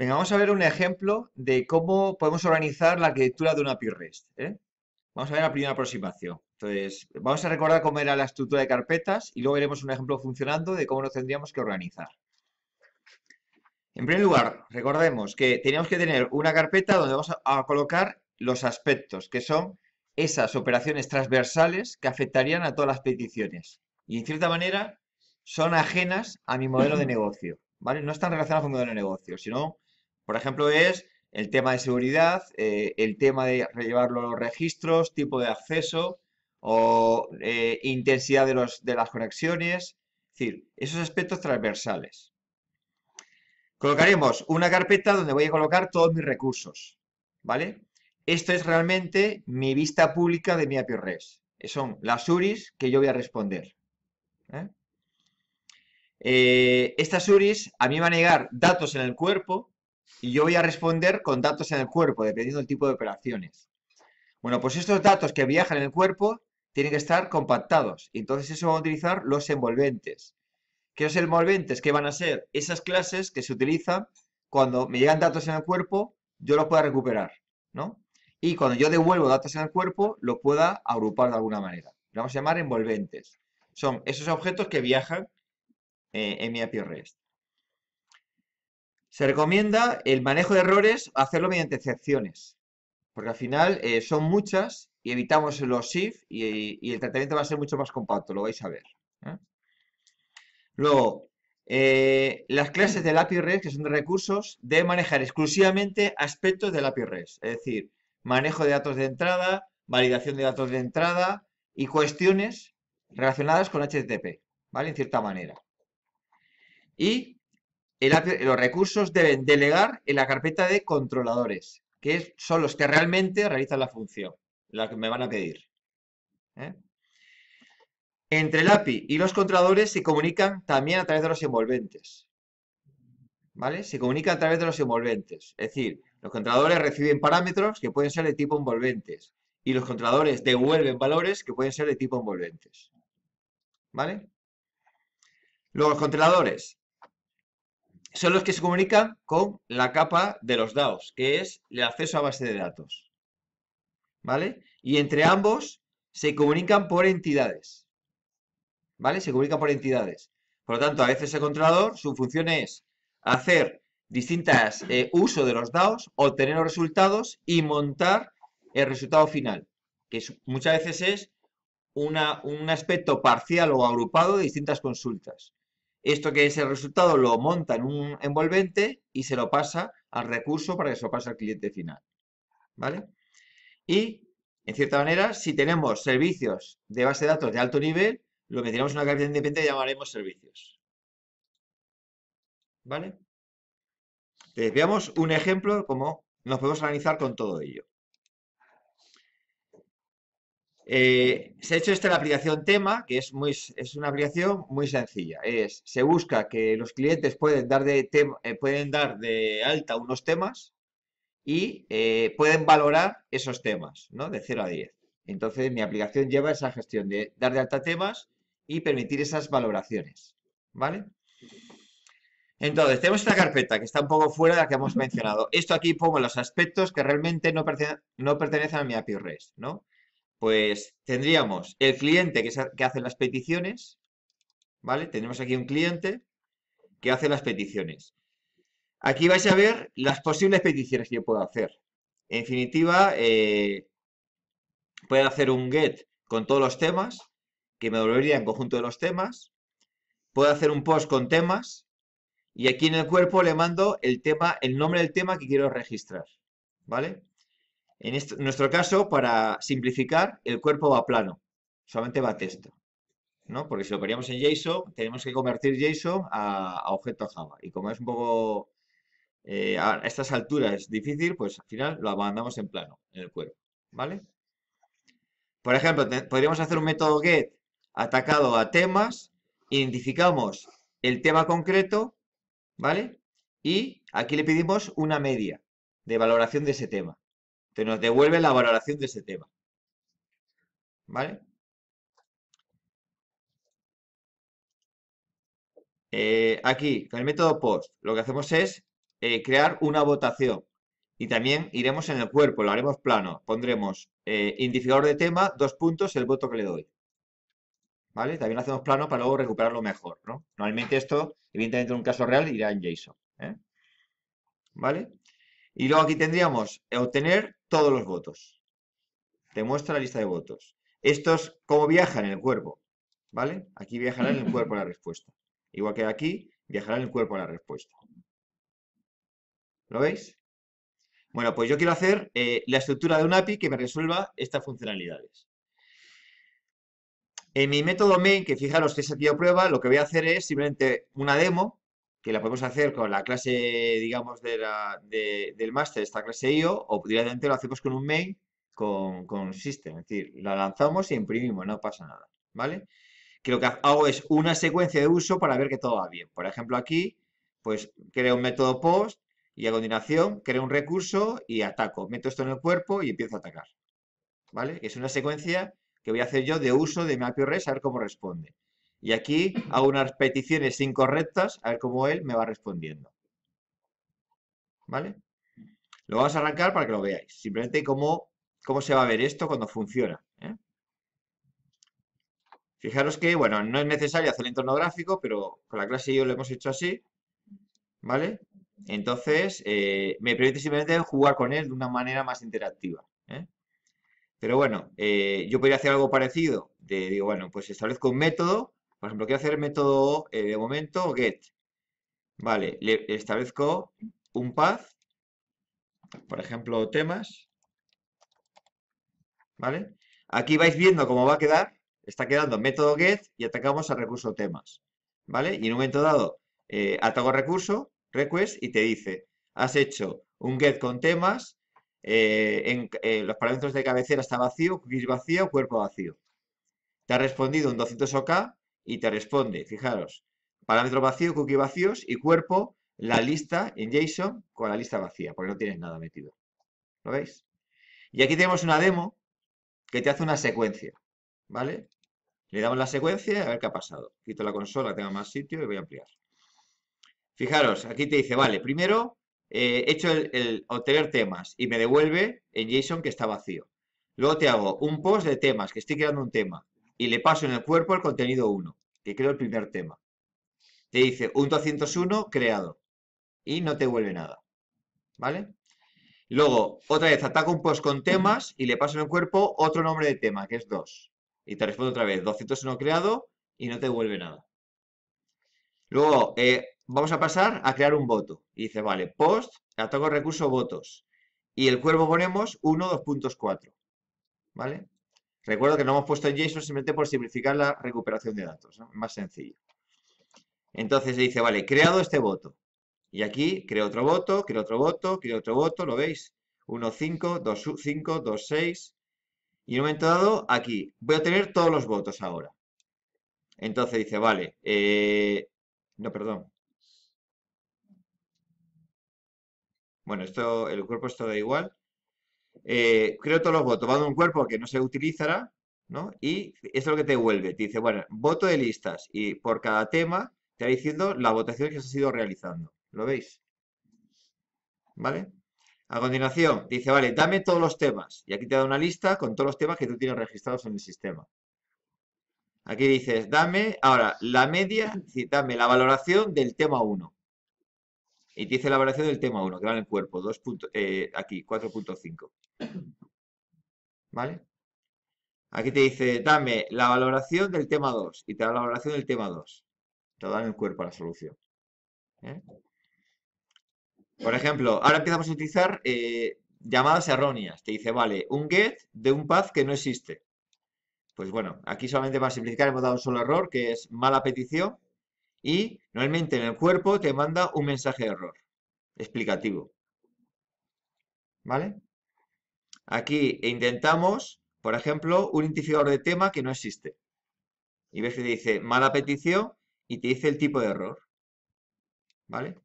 Venga, vamos a ver un ejemplo de cómo podemos organizar la arquitectura de una API REST. ¿eh? Vamos a ver la primera aproximación. Entonces, vamos a recordar cómo era la estructura de carpetas y luego veremos un ejemplo funcionando de cómo nos tendríamos que organizar. En primer lugar, recordemos que tenemos que tener una carpeta donde vamos a colocar los aspectos, que son esas operaciones transversales que afectarían a todas las peticiones. Y en cierta manera son ajenas a mi modelo de negocio. ¿vale? No están relacionadas con mi modelo de negocio, sino por ejemplo, es el tema de seguridad, eh, el tema de llevar los registros, tipo de acceso o eh, intensidad de, las conexiones, es decir, esos aspectos transversales. Colocaremos una carpeta donde voy a colocar todos mis recursos, ¿vale? Esto es realmente mi vista pública de mi API REST. Son las URIs que yo voy a responder. ¿eh? eh estas URIs a mí van a negar datos en el cuerpo, y yo voy a responder con datos en el cuerpo, dependiendo del tipo de operaciones. Bueno, pues estos datos que viajan en el cuerpo tienen que estar compactados. Y entonces eso va a utilizar los envolventes. ¿Qué los envolventes? Que van a ser? Esas clases que se utilizan cuando me llegan datos en el cuerpo, yo los pueda recuperar, ¿no? Y cuando yo devuelvo datos en el cuerpo, lo pueda agrupar de alguna manera. Lo vamos a llamar envolventes. Son esos objetos que viajan eh, en mi API REST. Se recomienda el manejo de errores, hacerlo mediante excepciones, porque al final eh, son muchas y evitamos los if y, el tratamiento va a ser mucho más compacto, lo vais a ver. ¿eh? Luego, eh, las clases del API REST, que son de recursos, deben manejar exclusivamente aspectos del API REST, es decir, manejo de datos de entrada, validación de datos de entrada y cuestiones relacionadas con HTTP, ¿vale? En cierta manera. Y los recursos deben delegar en la carpeta de controladores, que son los que realmente realizan la función, la que me van a pedir. ¿eh? Entre el API y los controladores se comunican también a través de los envolventes. ¿Vale? Se comunica a través de los envolventes. Es decir, los controladores reciben parámetros que pueden ser de tipo envolventes y los controladores devuelven valores que pueden ser de tipo envolventes. ¿Vale? Los controladores son los que se comunican con la capa de los DAOs, que es el acceso a base de datos. ¿Vale? Y entre ambos se comunican por entidades. ¿Vale? Se comunican por entidades. Por lo tanto, a veces el controlador, su función es hacer distintas eh, uso de los DAOs, obtener los resultados y montar el resultado final, que muchas veces es un aspecto parcial o agrupado de distintas consultas. Esto que es el resultado lo monta en un envolvente y se lo pasa al recurso para que se lo pase al cliente final. ¿Vale? Y, en cierta manera, si tenemos servicios de base de datos de alto nivel, lo tenemos en una carpeta independiente llamaremos servicios. ¿Vale? veamos un ejemplo de cómo nos podemos organizar con todo ello. Eh, se ha hecho esta la aplicación tema, que es, muy, es una aplicación muy sencilla. Es, se busca que los clientes pueden dar de, eh, pueden dar de alta unos temas y eh, pueden valorar esos temas, ¿no? De 0 a 10. Entonces, mi aplicación lleva esa gestión de dar de alta temas y permitir esas valoraciones, ¿vale? Entonces, tenemos esta carpeta que está un poco fuera de la que hemos mencionado. Esto aquí pongo los aspectos que realmente no, pertenecen, no pertenecen a mi API REST, ¿no? Pues tendríamos el cliente que, hace las peticiones, ¿vale? Tenemos aquí un cliente que hace las peticiones. Aquí vais a ver las posibles peticiones que yo puedo hacer. En definitiva, eh, puedo hacer un get con todos los temas, que me devolvería en conjunto de los temas. Puedo hacer un post con temas. Y aquí en el cuerpo le mando el tema, el nombre del tema que quiero registrar. ¿Vale? En, nuestro caso, para simplificar, el cuerpo va plano, solamente va texto. ¿no? Porque si lo poníamos en JSON, tenemos que convertir JSON a, objeto Java. Y como es un poco eh, a estas alturas difícil, pues al final lo abandamos en plano, en el cuerpo. ¿Vale? Por ejemplo, podríamos hacer un método get atacado a temas, identificamos el tema concreto, ¿vale? Y aquí le pedimos una media de valoración de ese tema. Te nos devuelve la valoración de ese tema. ¿Vale? Eh, aquí, con el método post, lo que hacemos es eh, crear una votación. Y también iremos en el cuerpo, lo haremos plano. Pondremos eh, indicador de tema, dos puntos, el voto que le doy. ¿Vale? También lo hacemos plano para luego recuperarlo mejor, Normalmente esto, evidentemente en un caso real, irá en JSON. ¿Vale? Y luego aquí tendríamos obtener todos los votos. Te muestra la lista de votos. Estos, ¿cómo viajan en el cuerpo? ¿Vale? Aquí viajará en el cuerpo la respuesta. Igual que aquí, viajará en el cuerpo la respuesta. ¿Lo veis? Bueno, pues yo quiero hacer eh, la estructura de un API que me resuelva estas funcionalidades. En mi método main, que fijaros que es aquí a prueba, lo que voy a hacer es simplemente una demo que la podemos hacer con la clase, digamos, de del máster, esta clase IO, o directamente lo hacemos con un main, con, con system, es decir, la lanzamos y imprimimos, no pasa nada, ¿vale? Que lo que hago es una secuencia de uso para ver que todo va bien. Por ejemplo, aquí, pues creo un método post y a continuación creo un recurso y ataco. Meto esto en el cuerpo y empiezo a atacar, ¿vale? Es una secuencia que voy a hacer yo de uso de REST, a ver cómo responde. Y aquí hago unas peticiones incorrectas, a ver cómo él me va respondiendo. ¿Vale? Lo vamos a arrancar para que lo veáis. Simplemente cómo, cómo se va a ver esto cuando funciona. ¿eh? Fijaros que, bueno, no es necesario hacer el entorno gráfico, pero con la clase yo lo hemos hecho así. ¿Vale? Entonces, eh, me permite simplemente jugar con él de una manera más interactiva. ¿eh? Pero bueno, yo podría hacer algo parecido. De, digo, bueno, pues establezco un método por ejemplo, quiero hacer método eh, de momento get. Vale, le establezco un path, por ejemplo, temas. ¿Vale? Aquí vais viendo cómo va a quedar. Está quedando método get y atacamos al recurso temas. ¿Vale? Y en un momento dado, eh, ataco recurso, request, y te dice, has hecho un get con temas, eh, en, los parámetros de cabecera está vacío, cookies vacío, cuerpo vacío. Te ha respondido un 200 OK y te responde, fijaros, parámetro vacío, cookie vacíos y cuerpo, la lista en JSON con la lista vacía, porque no tienes nada metido. ¿Lo veis? Y aquí tenemos una demo que te hace una secuencia, ¿vale? Le damos la secuencia y a ver qué ha pasado. Quito la consola, tengo más sitio y voy a ampliar. Fijaros, aquí te dice, vale, primero eh, he hecho el, el, obtener temas y me devuelve en JSON que está vacío. Luego te hago un post de temas, que estoy creando un tema y le paso en el cuerpo el contenido 1, que creo el primer tema. Te dice un 201 creado y no te vuelve nada. ¿Vale? Luego, otra vez, ataco un post con temas y le paso en el cuerpo otro nombre de tema, que es 2. Y te respondo otra vez, 201 creado y no te vuelve nada. Luego, eh, vamos a pasar a crear un voto. Y dice, vale, post, ataco recurso votos. Y el cuerpo ponemos 1, 2.4. ¿Vale? Recuerdo que no hemos puesto en JSON simplemente por simplificar la recuperación de datos, más sencillo. Entonces dice, vale, creado este voto. Y aquí creo otro voto, creo otro voto, creo otro voto, ¿lo veis? 1, 5, 2, 5, 2, 6. Y en un momento dado, aquí, voy a tener todos los votos ahora. Entonces dice, vale, eh, no, perdón. Bueno, esto, el cuerpo está da igual. Eh, creo todos los votos, va a un cuerpo que no se utilizará, Y eso es lo que te devuelve te dice, bueno, voto de listas y por cada tema te va diciendo la votación que se ha ido realizando. ¿Lo veis? ¿Vale? A continuación, dice, vale, dame todos los temas. Y aquí te da una lista con todos los temas que tú tienes registrados en el sistema. Aquí dices, dame, ahora, la media, dame la valoración del tema 1. Y te dice la valoración del tema 1, que va en el cuerpo, eh, aquí, 4.5. ¿Vale? Aquí te dice, dame la valoración del tema 2 y te da la valoración del tema 2. Te da en el cuerpo la solución. ¿Eh? Por ejemplo, ahora empezamos a utilizar eh, llamadas erróneas. Te dice, vale, un get de un path que no existe. Pues bueno, aquí solamente para simplificar hemos dado un solo error, que es mala petición, y normalmente en el cuerpo te manda un mensaje de error explicativo. ¿Vale? Aquí intentamos, por ejemplo, un identificador de tema que no existe. Y ves que te dice mala petición y te dice el tipo de error. ¿Vale?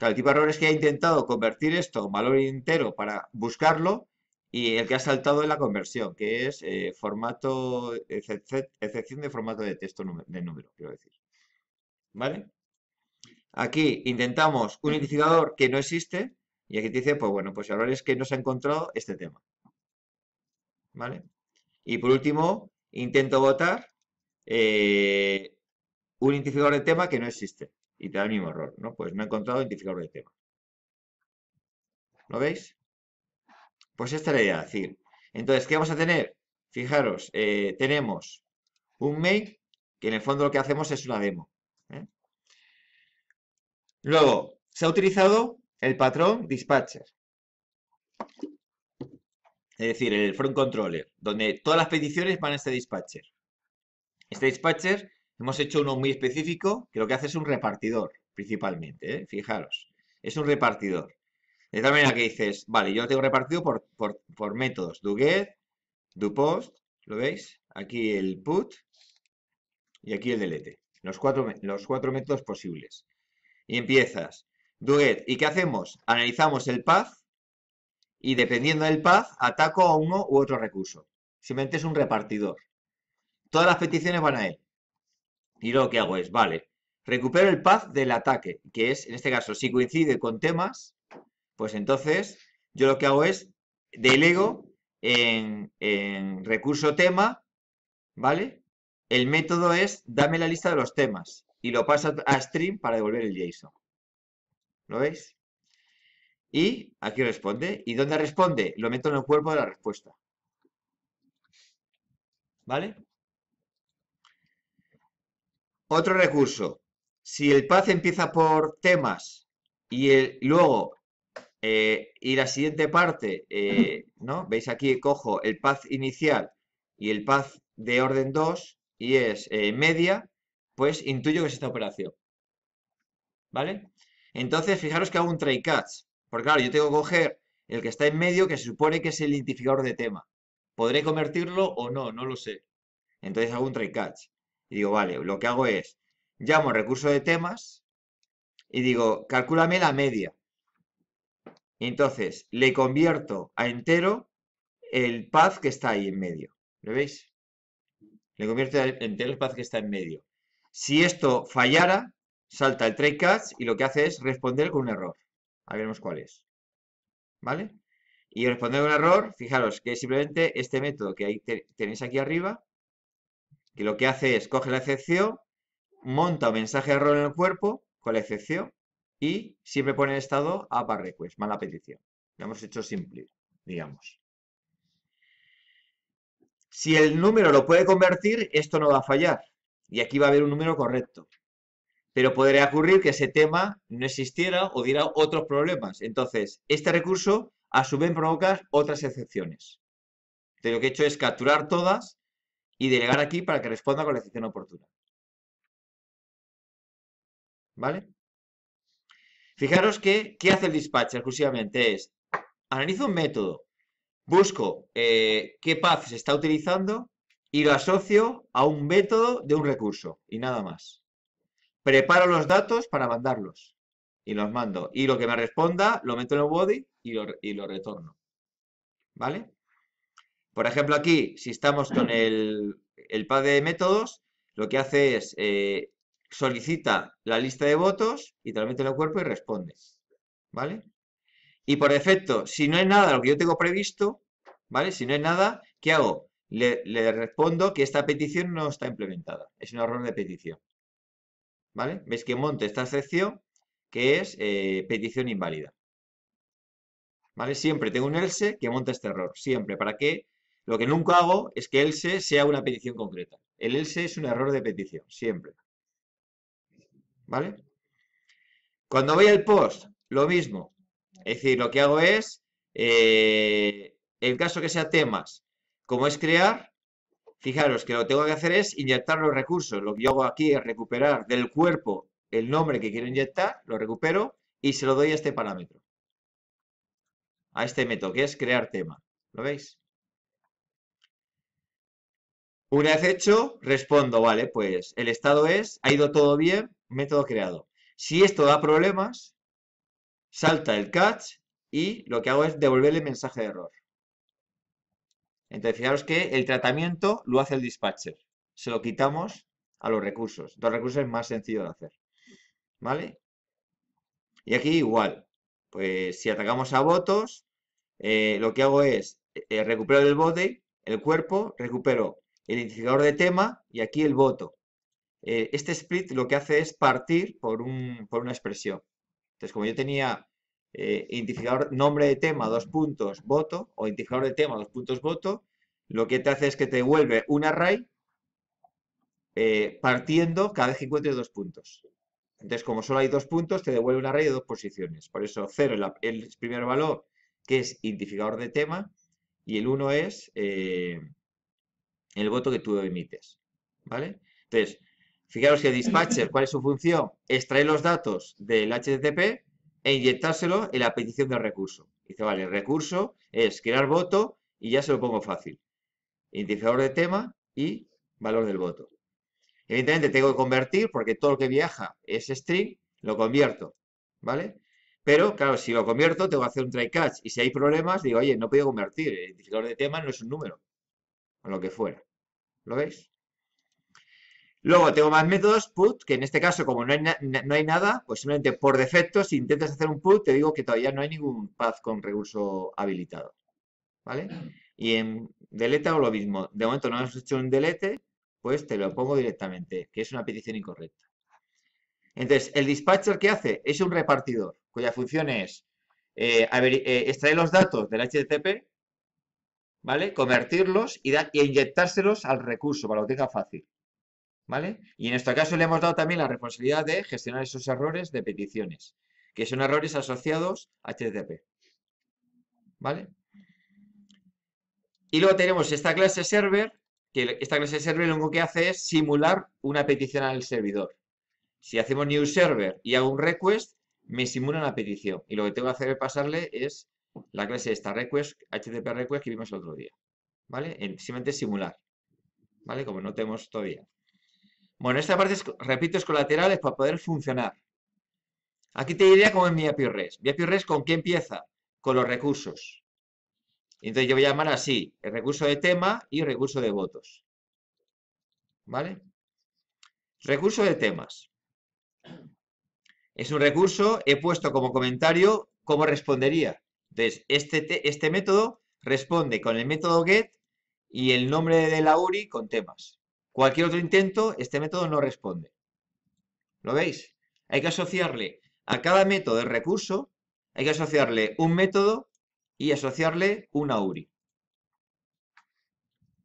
el tipo de error es que ha intentado convertir esto en valor entero para buscarlo y el que ha saltado es la conversión, que es eh, formato, excepción de formato de texto de número, quiero decir. ¿vale? Aquí intentamos un identificador que no existe y aquí te dice, pues bueno, pues el es que no se ha encontrado este tema, ¿vale? Y por último, intento votar eh, un identificador de tema que no existe y te da el mismo error, ¿no? Pues no he encontrado identificador de tema. ¿Lo veis? Pues esta es la idea, decir, entonces, ¿qué vamos a tener? Fijaros, eh, tenemos un make que en el fondo lo que hacemos es una demo. ¿eh? Luego, se ha utilizado el patrón dispatcher. Es decir, el front controller, donde todas las peticiones van a este dispatcher. Este dispatcher hemos hecho uno muy específico que lo que hace es un repartidor, principalmente. ¿eh? Fijaros, es un repartidor. De tal manera que dices, vale, yo lo tengo repartido por, por, por métodos do post, ¿lo veis? Aquí el put y aquí el delete. Los cuatro, los métodos posibles. Y empiezas. Duet. ¿Y qué hacemos? Analizamos el path y dependiendo del path ataco a uno u otro recurso. Simplemente es un repartidor. Todas las peticiones van a él. Y lo que hago es, vale, recupero el path del ataque, que es, en este caso, si coincide con temas, pues entonces yo lo que hago es delego en, en recurso tema, ¿vale? El método es, dame la lista de los temas y lo pasa a stream para devolver el JSON. ¿Lo veis? Y aquí responde. ¿Y dónde responde? Lo meto en el cuerpo de la respuesta. ¿Vale? Otro recurso. Si el path empieza por temas y luego eh, y la siguiente parte, eh, ¿no? Veis aquí, cojo el path inicial y el path de orden 2 y es eh, media, pues intuyo que es esta operación. ¿Vale? Entonces, fijaros que hago un trade catch. Porque claro, yo tengo que coger el que está en medio, que se supone que es el identificador de tema. ¿Podré convertirlo o no? No lo sé. Entonces hago un try catch. Y digo, vale, lo que hago es, llamo recurso de temas y digo, calcúlame la media. entonces le convierto a entero el path que está ahí en medio. ¿Lo veis? le convierte en el espacio que está en medio. Si esto fallara, salta el trade catch y lo que hace es responder con un error. A veremos cuál es. ¿Vale? Y responder con un error, fijaros que simplemente este método que ahí tenéis aquí arriba, que lo que hace es coge la excepción, monta un mensaje de error en el cuerpo con la excepción y siempre pone el estado APA request, mala petición. Lo hemos hecho simple, digamos. Si el número lo puede convertir, esto no va a fallar. Y aquí va a haber un número correcto. Pero podría ocurrir que ese tema no existiera o diera otros problemas. Entonces, este recurso a su vez provoca otras excepciones. Entonces, lo que he hecho es capturar todas y delegar aquí para que responda con la excepción oportuna. ¿Vale? Fijaros que, ¿qué hace el dispatch exclusivamente? Es, analiza un método, busco eh, qué path se está utilizando y lo asocio a un método de un recurso y nada más. Preparo los datos para mandarlos y los mando. Y lo que me responda lo meto en el body y lo, retorno. ¿Vale? Por ejemplo, aquí, si estamos con el, el pad de métodos, lo que hace es eh, solicita la lista de votos y te lo mete en el cuerpo y responde. ¿Vale? Y por defecto, si no es nada lo que yo tengo previsto, ¿vale? Si no es nada, ¿qué hago? Le, respondo que esta petición no está implementada. Es un error de petición. ¿Vale? Veis que monte esta excepción que es eh, petición inválida. ¿Vale? Siempre tengo un else que monta este error. Siempre. ¿Para qué? Lo que nunca hago es que else sea una petición concreta. El else es un error de petición. Siempre. ¿Vale? Cuando voy al post, lo mismo. Es decir, lo que hago es, el eh, en caso que sea temas, como es crear, fijaros que lo que tengo que hacer es inyectar los recursos. Lo que yo hago aquí es recuperar del cuerpo el nombre que quiero inyectar, lo recupero y se lo doy a este parámetro. A este método, que es crear tema. ¿Lo veis? Una vez hecho, respondo, vale, pues el estado es, ha ido todo bien, método creado. Si esto da problemas, salta el catch y lo que hago es devolverle el mensaje de error. Entonces, fijaros que el tratamiento lo hace el dispatcher. Se lo quitamos a los recursos. Dos recursos es más sencillo de hacer. ¿Vale? Y aquí igual. Pues si atacamos a votos, eh, lo que hago es eh, eh, recuperar el body, el cuerpo, recupero el indicador de tema y aquí el voto. este split lo que hace es partir por una expresión. Entonces, como yo tenía eh, identificador nombre de tema, dos puntos, voto, o identificador de tema, dos puntos, voto, lo que te hace es que te devuelve un array eh, partiendo cada vez que encuentres dos puntos. Entonces, como solo hay dos puntos, te devuelve un array de dos posiciones. Por eso, cero es el, primer valor, que es identificador de tema, y el uno es eh, el voto que tú emites. ¿Vale? Entonces, Fijaros que dispatcher, ¿cuál es su función? Extraer los datos del HTTP e inyectárselo en la petición del recurso. Dice, vale, el recurso es crear voto y ya se lo pongo fácil. Identificador de tema y valor del voto. Evidentemente tengo que convertir porque todo lo que viaja es string, lo convierto, ¿vale? Pero, claro, si lo convierto, tengo que hacer un try catch. Y si hay problemas, digo, oye, no puedo convertir. El identificador de tema no es un número. O lo que fuera. ¿Lo veis? Luego tengo más métodos, put, que en este caso como no hay, nada, pues simplemente por defecto, si intentas hacer un put, te digo que todavía no hay ningún path con recurso habilitado. ¿Vale? Y en delete hago lo mismo. De momento no hemos hecho un delete, pues te lo pongo directamente, que es una petición incorrecta. Entonces, el dispatcher que hace es un repartidor, cuya función es eh, eh, extraer los datos del HTTP, ¿vale? Convertirlos y, inyectárselos al recurso para lo tenga fácil. ¿vale? Y en este caso le hemos dado también la responsabilidad de gestionar esos errores de peticiones, que son errores asociados a HTTP, ¿vale? Y luego tenemos esta clase server, que esta clase server lo único que hace es simular una petición al servidor. Si hacemos new server y hago un request, me simula una petición. Y lo que tengo que hacer es pasarle es la clase esta, request, HTTP request que vimos el otro día. ¿Vale? simplemente simular. ¿Vale? Como no tenemos todavía. Bueno, esta parte, repito, es colateral, para poder funcionar. Aquí te diría cómo es mi API REST. Mi API REST, ¿con qué empieza? Con los recursos. Entonces yo voy a llamar así, el recurso de tema y recurso de votos. ¿Vale? Recurso de temas. Es un recurso, he puesto como comentario cómo respondería. Entonces, este, este método responde con el método get y el nombre de la URI con temas. Cualquier otro intento, este método no responde. ¿Lo veis? Hay que asociarle a cada método el recurso, hay que asociarle un método y asociarle una URI.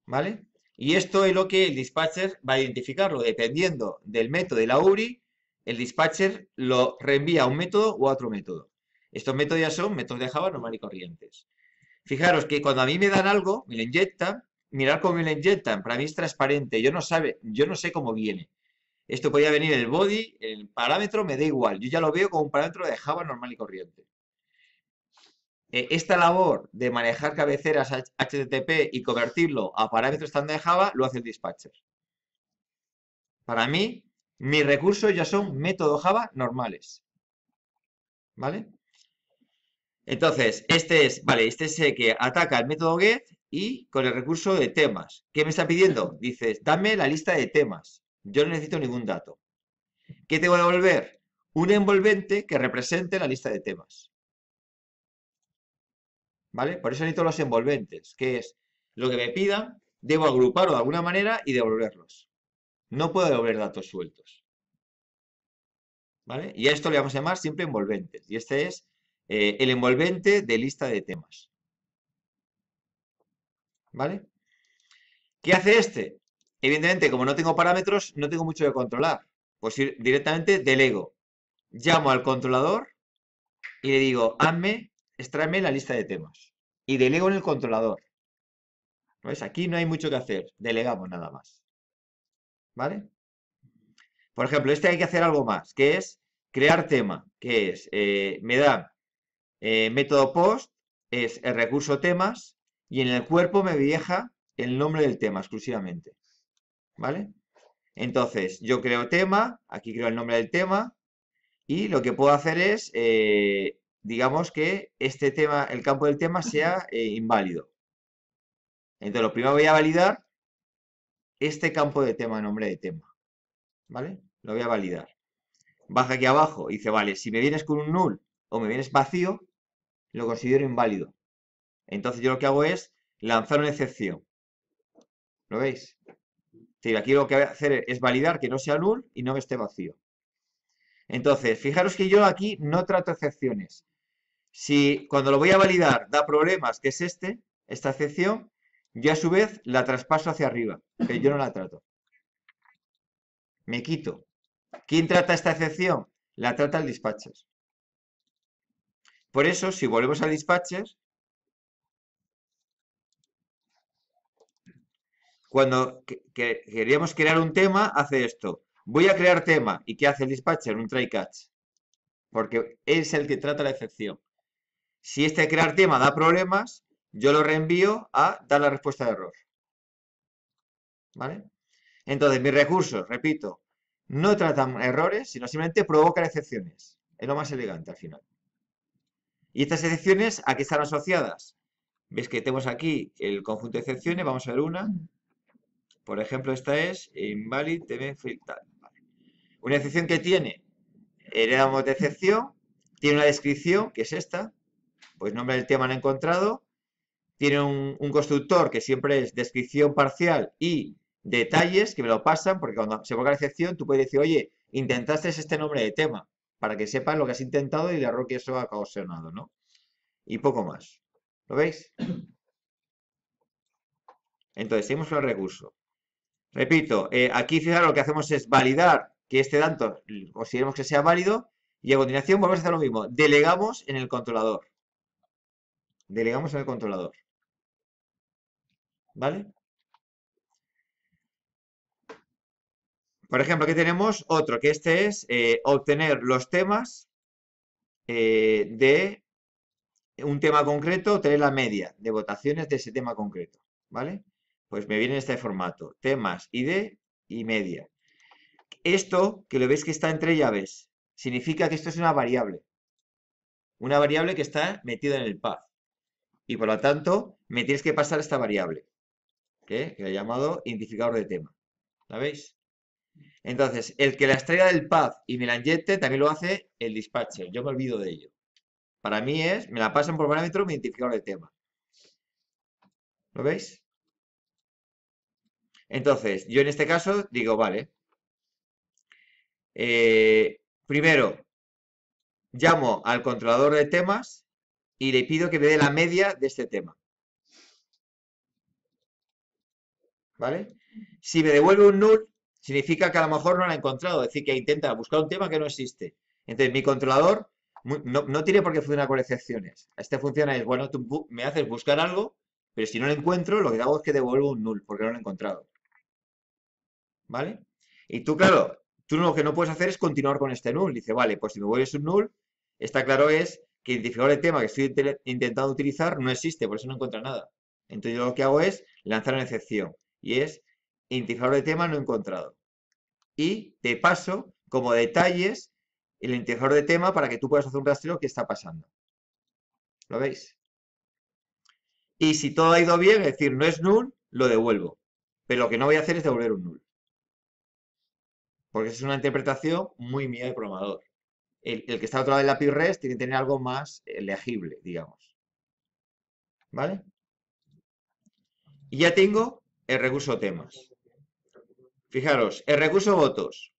¿Vale? Y esto es lo que el dispatcher va a identificarlo. Dependiendo del método y la URI, el dispatcher lo reenvía a un método u a otro método. Estos métodos ya son métodos de Java normal y corrientes. Fijaros que cuando a mí me dan algo, me lo inyectan, mirar cómo me la inyectan, para mí es transparente, yo no, sabe, yo no sé cómo viene. Esto podría venir el body, el parámetro, me da igual, yo ya lo veo como un parámetro de Java normal y corriente. E, esta labor de manejar cabeceras HTTP y convertirlo a parámetros estándar de Java lo hace el dispatcher. Para mí, mis recursos ya son método Java normales. ¿Vale? Entonces, este es, vale, este es el que ataca el método get y con el recurso de temas. ¿Qué me está pidiendo? Dices, dame la lista de temas. Yo no necesito ningún dato. ¿Qué te voy a devolver? Un envolvente que represente la lista de temas. ¿Vale? Por eso necesito los envolventes, que es lo que me pidan, debo agruparlo de alguna manera y devolverlos. No puedo devolver datos sueltos. ¿Vale? Y a esto le vamos a llamar siempre envolventes. Y este es eh, el envolvente de lista de temas. ¿vale? ¿Qué hace este? Evidentemente, como no tengo parámetros, no tengo mucho que controlar. Pues directamente delego. Llamo al controlador y le digo, hazme, extraeme la lista de temas. Y delego en el controlador. ¿Ves? Aquí no hay mucho que hacer. Delegamos nada más. ¿Vale? Por ejemplo, este hay que hacer algo más, que es crear tema, que es, eh, me da eh, método post, es el recurso temas, y en el cuerpo me deja el nombre del tema exclusivamente. ¿Vale? Entonces, yo creo tema, aquí creo el nombre del tema, y lo que puedo hacer es, eh, digamos que este tema, el campo del tema sea eh, inválido. Entonces, lo primero voy a validar este campo de tema, nombre de tema. ¿Vale? Lo voy a validar. Baja aquí abajo y dice, vale, si me vienes con un null o me vienes vacío, lo considero inválido. Entonces yo lo que hago es lanzar una excepción. ¿Lo veis? aquí lo que voy a hacer es validar que no sea null y no esté vacío. Entonces, fijaros que yo aquí no trato excepciones. Si cuando lo voy a validar da problemas, que es este, esta excepción, yo a su vez la traspaso hacia arriba, que yo no la trato. Me quito. ¿Quién trata esta excepción? La trata el dispatcher. Por eso, si volvemos al dispatcher, cuando queríamos crear un tema, hace esto. Voy a crear tema. ¿Y qué hace el dispatcher? Un try catch. Porque es el que trata la excepción. Si este crear tema da problemas, yo lo reenvío a dar la respuesta de error. ¿Vale? Entonces, mis recursos, repito, no tratan errores, sino simplemente provocan excepciones. Es lo más elegante al final. ¿Y estas excepciones a qué están asociadas? Ves que tenemos aquí el conjunto de excepciones, vamos a ver una, por ejemplo, esta es invalid Una excepción que tiene, heredamos de excepción, tiene una descripción, que es esta, pues nombre del tema no encontrado, tiene un, constructor que siempre es descripción parcial y detalles que me lo pasan, porque cuando se ponga la excepción tú puedes decir, oye, intentaste este nombre de tema, para que sepas lo que has intentado y el error que eso ha causado, ¿no? Y poco más. ¿Lo veis? Entonces, tenemos el recurso. Repito, eh, aquí fijaros lo que hacemos es validar que este dato consideremos que sea válido y a continuación volvemos a hacer lo mismo. Delegamos en el controlador. Delegamos en el controlador. ¿Vale? Por ejemplo, aquí tenemos otro, que este es eh, obtener los temas eh, de un tema concreto, obtener la media de votaciones de ese tema concreto. ¿Vale? pues me viene este formato, temas ID y media. Esto, que lo veis que está entre llaves, significa que esto es una variable. Una variable que está metida en el path. Y por lo tanto, me tienes que pasar esta variable, ¿eh? Que que he llamado identificador de tema. ¿La veis? Entonces, el que la extraiga del path y me la inyecte, también lo hace el dispatcher. Yo me olvido de ello. Para mí es, me la pasan por parámetro mi identificador de tema. ¿Lo veis? Entonces, yo en este caso digo, vale. Eh, primero, llamo al controlador de temas y le pido que me dé la media de este tema. ¿Vale? Si me devuelve un null, significa que a lo mejor no lo ha encontrado, es decir, que intenta buscar un tema que no existe. Entonces, mi controlador no, tiene por qué funcionar con excepciones. Este funciona es, bueno, tú me haces buscar algo, pero si no lo encuentro, lo que hago es que devuelvo un null, porque no lo he encontrado. ¿vale? Y tú, claro, tú lo que no puedes hacer es continuar con este null. Dice, vale, pues si me vuelves un null está claro es que el identificador de tema que estoy intentando utilizar no existe, por eso no encuentra nada. Entonces yo lo que hago es lanzar una excepción y es identificador de tema no encontrado. Y te paso como detalles el identificador de tema para que tú puedas hacer un rastreo que está pasando. ¿Lo veis? Y si todo ha ido bien, es decir, no es null, lo devuelvo. Pero lo que no voy a hacer es devolver un null. Porque es una interpretación muy mía de programador. El, que está otra vez en la PIRES tiene que tener algo más eh, legible, digamos. ¿Vale? Y ya tengo el recurso temas. Fijaros, el recurso votos.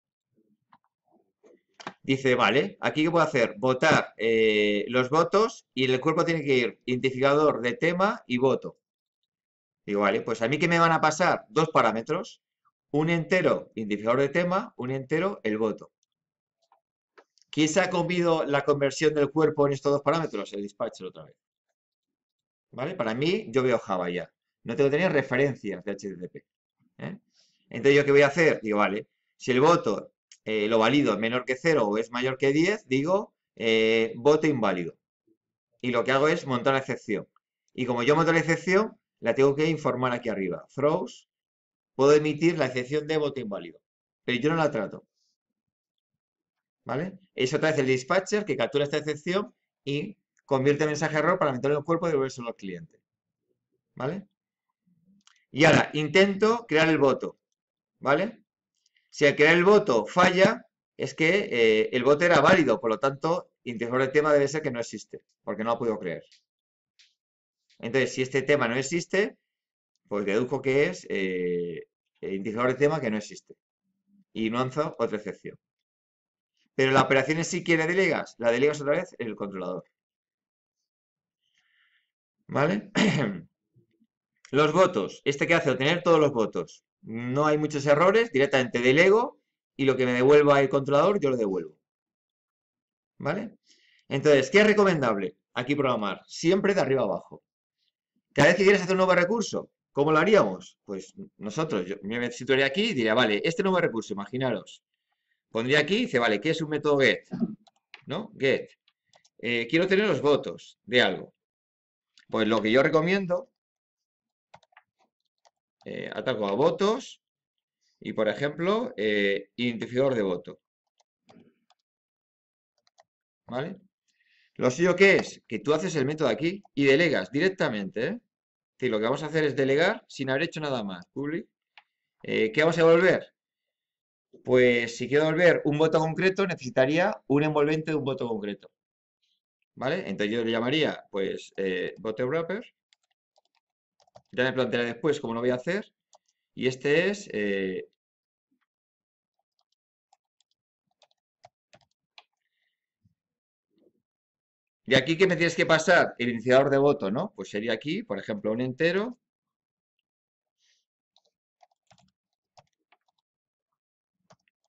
Dice, vale, aquí que puedo hacer, votar eh, los votos y el cuerpo tiene que ir identificador de tema y voto. Digo, vale, pues a mí que me van a pasar dos parámetros un entero, identificador de tema, un entero, el voto. ¿Quién se ha comido la conversión del cuerpo en estos dos parámetros? El dispatcher otra vez. ¿Vale? Para mí, yo veo Java ya. No tengo que tener referencias de HTTP. ¿eh? Entonces, ¿yo qué voy a hacer? Digo, vale, si el voto eh, lo valido es menor que 0 o es mayor que 10, digo eh, voto inválido. Y lo que hago es montar la excepción. Y como yo monto la excepción, la tengo que informar aquí arriba. Throws puedo emitir la excepción de voto inválido, pero yo no la trato. ¿Vale? Es otra vez el dispatcher que captura esta excepción y convierte el mensaje error para meterlo en el cuerpo y devolvérselo al cliente. ¿Vale? Y ahora, intento crear el voto. ¿Vale? Si al crear el voto falla, es que eh, el voto era válido, por lo tanto, intentar el tema debe ser que no existe, porque no lo puedo creer. Entonces, si este tema no existe, pues deduzco que es eh, el indicador de tema que no existe. Y no anzo otra excepción. Pero la operación es sí, quiere delegas? La delegas otra vez en el controlador. ¿Vale? Los votos. Este que hace obtener todos los votos. No hay muchos errores, directamente delego y lo que me devuelva el controlador yo lo devuelvo. ¿Vale? Entonces, ¿qué es recomendable aquí programar? Siempre de arriba abajo. Cada vez que quieres hacer un nuevo recurso, ¿Cómo lo haríamos? Pues nosotros, yo me situaría aquí y diría, vale, este nuevo recurso, imaginaros. Pondría aquí y dice, vale, ¿qué es un método get? ¿No? Get. Eh, quiero tener los votos de algo. Pues lo que yo recomiendo, eh, ataco a votos y, por ejemplo, eh, identificador de voto. ¿Vale? Lo suyo que es que tú haces el método aquí y delegas directamente, ¿eh? decir, lo que vamos a hacer es delegar sin haber hecho nada más. Eh, ¿Qué vamos a devolver? Pues si quiero devolver un voto concreto, necesitaría un envolvente de un voto concreto. ¿Vale? Entonces yo le llamaría, pues, eh, voto wrapper. Ya me plantearé después cómo lo voy a hacer. Y este es eh, Y aquí, ¿qué me tienes que pasar? El iniciador de voto, ¿no? Pues sería aquí, por ejemplo, un entero.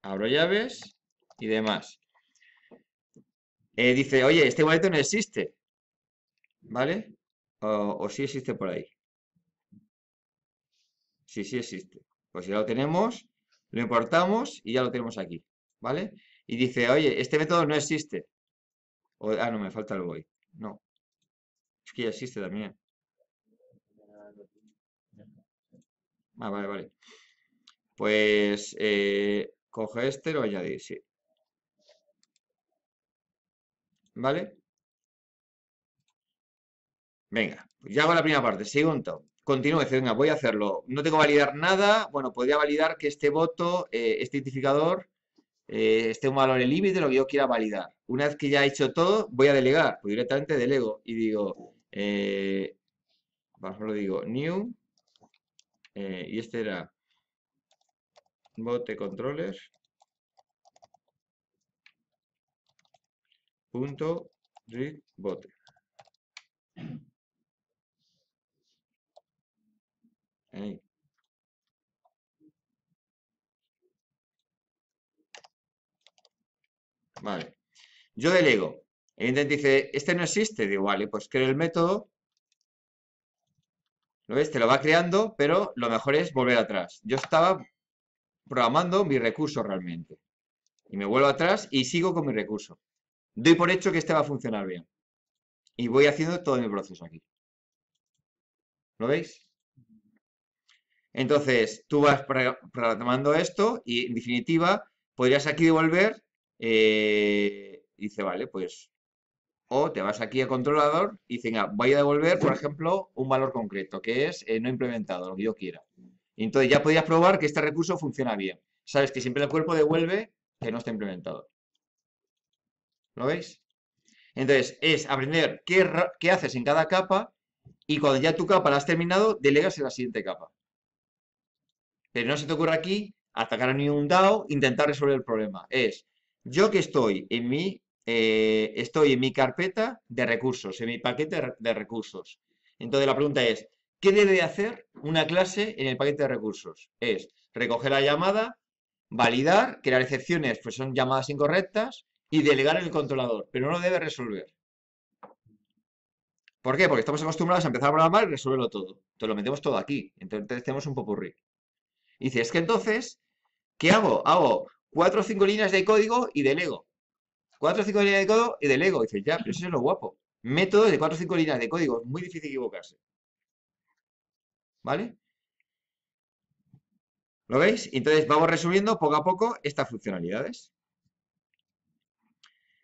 Abro llaves y demás. Eh, dice, oye, este boleto no existe. ¿Vale? O, o sí existe por ahí. Sí, sí existe. Pues ya lo tenemos, lo importamos y ya lo tenemos aquí. ¿Vale? Y dice, oye, este método no existe ah, no, me falta el voy. No. Es que ya existe también. Ah, vale, vale. Pues eh, coge este, lo añadir, sí. ¿Vale? Venga, pues ya hago la primera parte. Segundo, continúe, venga, voy a hacerlo. No tengo que validar nada. Bueno, podría validar que este voto, eh, este identificador, eh, este un valor en límite, lo que yo quiera validar. Una vez que ya he hecho todo, voy a delegar, pues directamente delego y digo, eh, por digo new, eh, y este era bote controller punto read Vale. Yo delego. El intendente dice, este no existe. Digo, vale, pues creo el método. ¿Lo ves? Te lo va creando, pero lo mejor es volver atrás. Yo estaba programando mi recurso realmente. Y me vuelvo atrás y sigo con mi recurso. Doy por hecho que este va a funcionar bien. Y voy haciendo todo mi proceso aquí. ¿Lo veis? Entonces, tú vas programando esto y en definitiva podrías aquí devolver eh, dice, vale, pues o te vas aquí a controlador y dicen, venga, ah, voy a devolver, por ejemplo, un valor concreto, que es eh, no implementado, lo que yo quiera. Y entonces ya podías probar que este recurso funciona bien. Sabes que siempre el cuerpo devuelve que no está implementado. ¿Lo veis? Entonces, es aprender qué, qué haces en cada capa y cuando ya tu capa la has terminado, delegas en la siguiente capa. Pero no se te ocurre aquí atacar a ningún DAO, intentar resolver el problema. Es yo que estoy en mi, eh, estoy en mi carpeta de recursos, en mi paquete de recursos. Entonces la pregunta es, ¿qué debe hacer una clase en el paquete de recursos? Es recoger la llamada, validar crear excepciones pues, son llamadas incorrectas y delegar en el controlador, pero no debe resolver. ¿Por qué? Porque estamos acostumbrados a empezar a programar y resolverlo todo. Entonces lo metemos todo aquí. Entonces tenemos un popurrí. Y dice, es que entonces, ¿qué hago? Hago cuatro o cinco líneas de código y lego. Cuatro o cinco líneas de código y de Lego. dices, ya, pero eso es lo guapo. Método de cuatro o cinco líneas de código. Muy difícil equivocarse. ¿Vale? ¿Lo veis? Entonces vamos resumiendo poco a poco estas funcionalidades.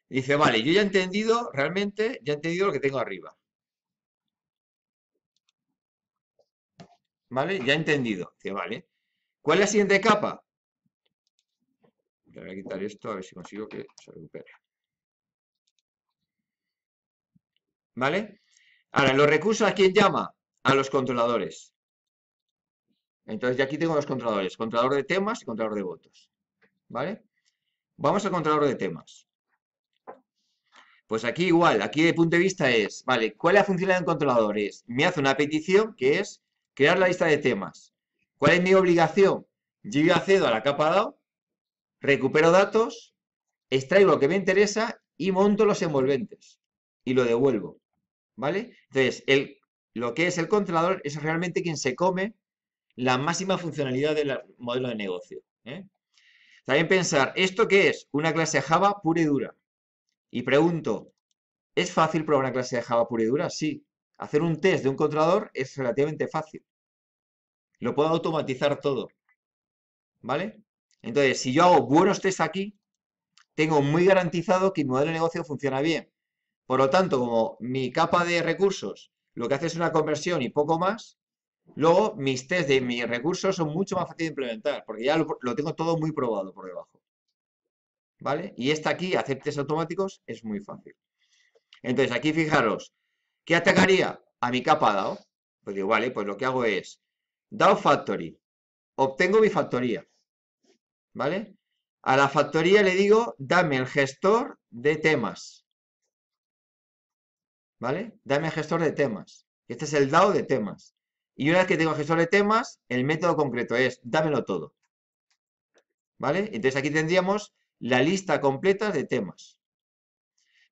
Dice, vale, yo ya he entendido, realmente, ya he entendido lo que tengo arriba. ¿Vale? Ya he entendido. Dice, vale. ¿Cuál es la siguiente capa? voy a quitar esto a ver si consigo que se recupere. ¿Vale? Ahora, los recursos, ¿a quién llama? A los controladores. Entonces ya aquí tengo los controladores. Controlador de temas y controlador de votos. ¿Vale? Vamos al controlador de temas. Pues aquí igual, aquí el punto de vista es, vale, ¿cuál es la función del controlador? me hace una petición que es crear la lista de temas. ¿Cuál es mi obligación? Yo a accedo a la capa DAO recupero datos, extraigo lo que me interesa y monto los envolventes y lo devuelvo, ¿vale? Entonces, lo que es el controlador es realmente quien se come la máxima funcionalidad del modelo de negocio. ¿eh? También pensar, ¿esto qué es? Una clase Java pura y dura. Y pregunto, ¿es fácil probar una clase de Java pura y dura? Sí. Hacer un test de un controlador es relativamente fácil. Lo puedo automatizar todo. ¿Vale? Entonces, si yo hago buenos test aquí, tengo muy garantizado que mi modelo de negocio funciona bien. Por lo tanto, como mi capa de recursos lo que hace es una conversión y poco más, luego mis test de mis recursos son mucho más fáciles de implementar, porque ya lo, tengo todo muy probado por debajo. ¿Vale? Y esta aquí, hacer test automáticos, es muy fácil. Entonces, aquí fijaros, ¿qué atacaría? A mi capa DAO. Pues digo, vale, pues lo que hago es DAO Factory. Obtengo mi factoría. ¿vale? A la factoría le digo, dame el gestor de temas, ¿vale? Dame el gestor de temas. Este es el DAO de temas. Y una vez que tengo el gestor de temas, el método concreto es, dámelo todo, ¿vale? Entonces aquí tendríamos la lista completa de temas.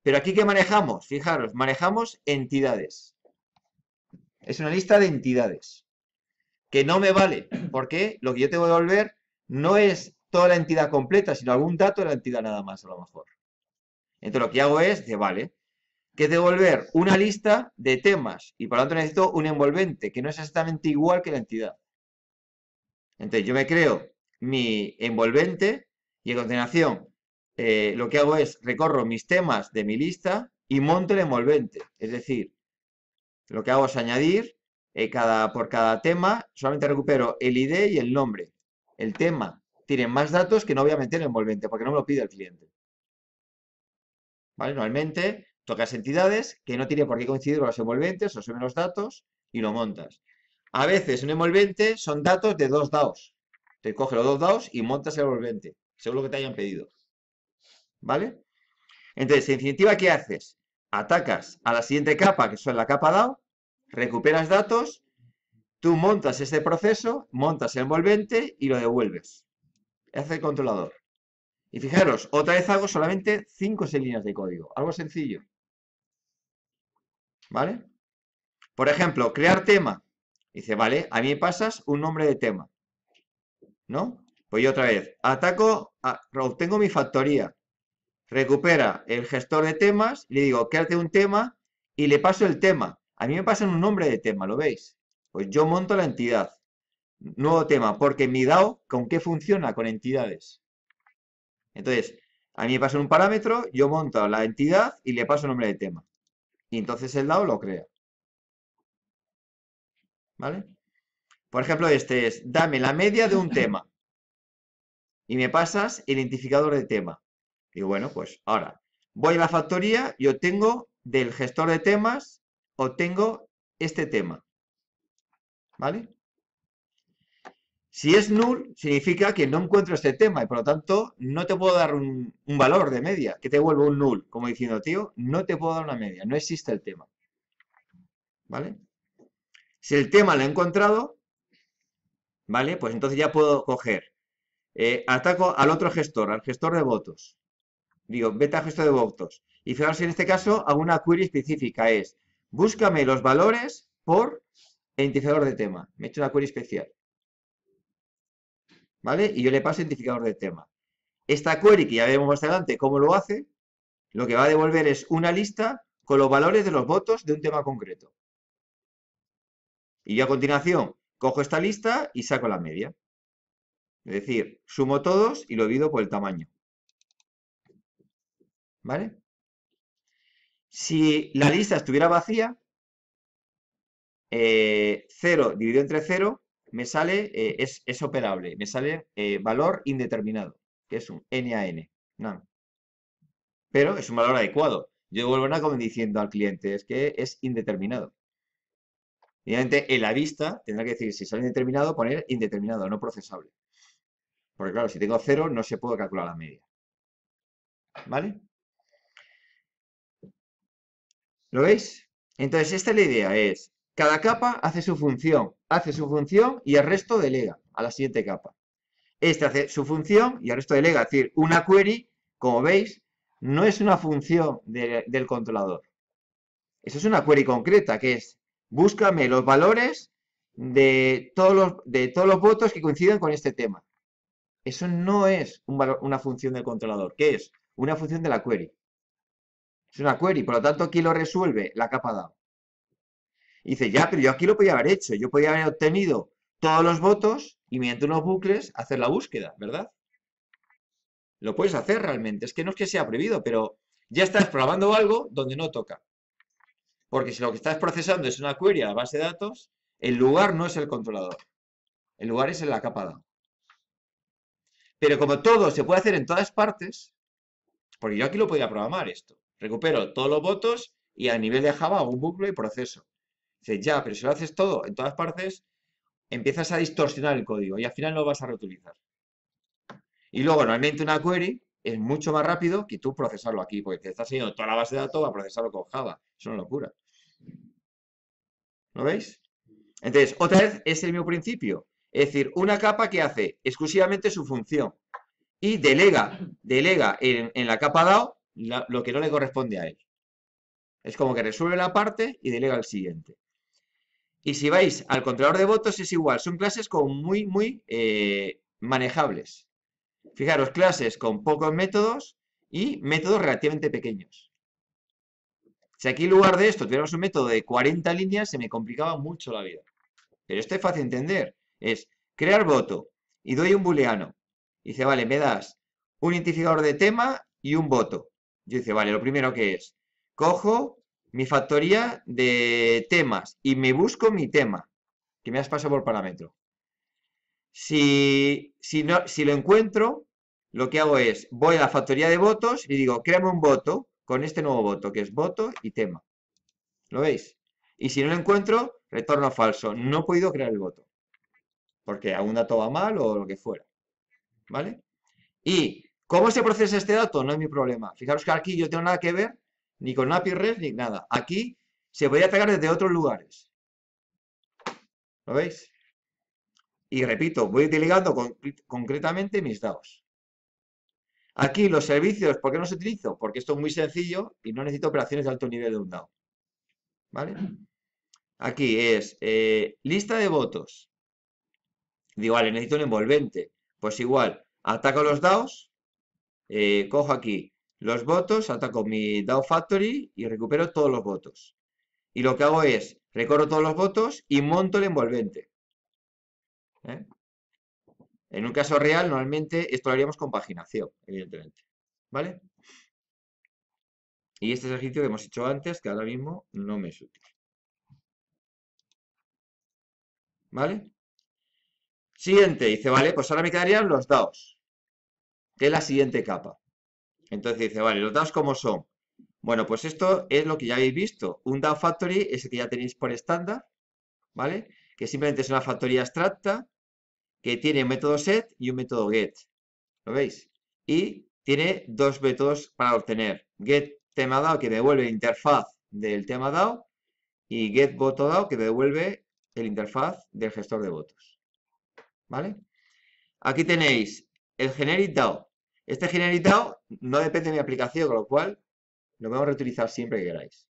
Pero aquí que manejamos, fijaros, manejamos entidades. Es una lista de entidades. Que no me vale, porque lo que yo tengo que devolver no es toda la entidad completa, sino algún dato de la entidad nada más, a lo mejor. Entonces lo que hago es, dice, vale, que devolver una lista de temas y por lo tanto necesito un envolvente que no es exactamente igual que la entidad. Entonces yo me creo mi envolvente y en continuación eh, lo que hago es recorro mis temas de mi lista y monto el envolvente. Es decir, lo que hago es añadir eh, cada, por cada tema, solamente recupero el ID y el nombre. El tema tienen más datos que no voy a meter en el envolvente porque no me lo pide el cliente. ¿Vale? Normalmente tocas entidades que no tienen por qué coincidir con los envolventes, o suben los datos y lo montas. A veces un envolvente son datos de dos DAOs. Te coge los dos DAOs y montas el envolvente, según lo que te hayan pedido. ¿Vale? Entonces, en definitiva, ¿qué haces? Atacas a la siguiente capa, que son la capa DAO, recuperas datos, tú montas este proceso, montas el envolvente y lo devuelves. Es el controlador. Y fijaros, otra vez hago solamente cinco o 6 líneas de código. Algo sencillo. ¿Vale? Por ejemplo, crear tema. Dice, vale, a mí me pasas un nombre de tema. ¿No? Pues yo otra vez, ataco, obtengo mi factoría. Recupera el gestor de temas, le digo, créate un tema y le paso el tema. A mí me pasan un nombre de tema, ¿lo veis? Pues yo monto la entidad. Nuevo tema, porque mi DAO, ¿con qué funciona? Con entidades. Entonces, a mí me pasan un parámetro, yo monto la entidad y le paso el nombre de tema. Y entonces el DAO lo crea. ¿Vale? Por ejemplo, este es, dame la media de un tema. Y me pasas el identificador de tema. Y bueno, pues ahora, voy a la factoría y obtengo del gestor de temas, obtengo este tema. ¿Vale? Si es null, significa que no encuentro este tema y por lo tanto no te puedo dar un, valor de media, que te vuelvo un null, como diciendo, tío, no te puedo dar una media, no existe el tema. ¿Vale? Si el tema lo he encontrado, ¿vale? Pues entonces ya puedo coger, eh, ataco al otro gestor, al gestor de votos. Digo, beta gestor de votos. Y fijaros en este caso hago una query específica, es, búscame los valores por identificador de tema. Me he hecho una query especial. ¿vale? Y yo le paso el identificador de tema. Esta query, que ya veremos más adelante cómo lo hace, lo que va a devolver es una lista con los valores de los votos de un tema concreto. Y yo a continuación cojo esta lista y saco la media. Es decir, sumo todos y lo divido por el tamaño. ¿Vale? Si la lista estuviera vacía, 0 eh, dividido entre 0 me sale, eh, es, operable, me sale eh, valor indeterminado, que es un NAN, NAN. Pero es un valor adecuado. Yo vuelvo a como diciendo al cliente, es que es indeterminado. Obviamente, en la vista tendrá que decir, si sale indeterminado, poner indeterminado, no procesable. Porque claro, si tengo cero, no se puede calcular la media. ¿Vale? ¿Lo veis? Entonces, esta es la idea, es cada capa hace su función, hace su función y el resto delega a la siguiente capa. Esta hace su función y el resto delega. Es decir, una query, como veis, no es una función del controlador. Eso es una query concreta, que es búscame los valores de todos los, de todos los votos que coincidan con este tema. Eso no es una función del controlador, que es una función de la query. Es una query, por lo tanto, aquí lo resuelve la capa DAO dice, ya, pero yo aquí lo podía haber hecho. Yo podía haber obtenido todos los votos y mediante unos bucles hacer la búsqueda, ¿verdad? Lo puedes hacer realmente. Es que no es que sea prohibido, pero ya estás probando algo donde no toca. Porque si lo que estás procesando es una query a la base de datos, el lugar no es el controlador. El lugar es en la capa da. Pero como todo se puede hacer en todas partes, porque yo aquí lo podía programar esto. Recupero todos los votos y a nivel de Java un bucle y proceso. Dices, ya, pero si lo haces todo en todas partes, empiezas a distorsionar el código y al final no lo vas a reutilizar. Y luego, normalmente una query es mucho más rápido que tú procesarlo aquí, porque te estás haciendo toda la base de datos a procesarlo con Java. Es una locura. ¿Lo veis? Entonces, otra vez es el mismo principio. Es decir, una capa que hace exclusivamente su función y delega, delega en, la capa DAO lo que no le corresponde a él. Es como que resuelve la parte y delega el siguiente. Y si vais al controlador de votos es igual, son clases como muy, muy eh, manejables. Fijaros, clases con pocos métodos y métodos relativamente pequeños. Si aquí en lugar de esto tuviéramos un método de 40 líneas, se me complicaba mucho la vida. Pero esto es fácil de entender. Es crear voto y doy un booleano. Y dice, vale, me das un identificador de tema y un voto. Yo dice, vale, lo primero que es, cojo mi factoría de temas y me busco mi tema, que me has pasado por parámetro. Si, si, no, si lo encuentro, lo que hago es, voy a la factoría de votos y digo, créame un voto con este nuevo voto, que es voto y tema. ¿Lo veis? Y si no lo encuentro, retorno falso. No he podido crear el voto. Porque algún dato va mal o lo que fuera. ¿Vale? Y cómo se procesa este dato no es mi problema. Fijaros que aquí yo tengo nada que ver ni con API REST ni nada. Aquí se a atacar desde otros lugares. ¿Lo veis? Y repito, voy delegando concretamente mis DAOs. Aquí los servicios, ¿por qué no los utilizo? Porque esto es muy sencillo y no necesito operaciones de alto nivel de un DAO. ¿Vale? Aquí es eh, lista de votos. Digo, vale, necesito un envolvente. Pues igual, ataco los DAOs, eh, cojo aquí los votos, ataco mi DAO Factory y recupero todos los votos. Y lo que hago es, recorro todos los votos y monto el envolvente. ¿eh? En un caso real, normalmente esto lo haríamos con paginación, evidentemente. ¿Vale? Y este ejercicio que hemos hecho antes, que ahora mismo no me es útil. ¿Vale? Siguiente, dice, vale, pues ahora me quedarían los DAOs, que es la siguiente capa. Entonces dice, vale, los DAOs cómo son. Bueno, pues esto es lo que ya habéis visto. Un DAO Factory es el que ya tenéis por estándar, ¿vale? Que simplemente es una factoría abstracta que tiene un método set y un método get. ¿Lo veis? Y tiene dos métodos para obtener. Get tema DAO que devuelve la interfaz del tema DAO y get voto DAO que devuelve el interfaz del gestor de votos. ¿Vale? Aquí tenéis el generic DAO, este generitado no depende de mi aplicación, con lo cual lo vamos a reutilizar siempre que queráis.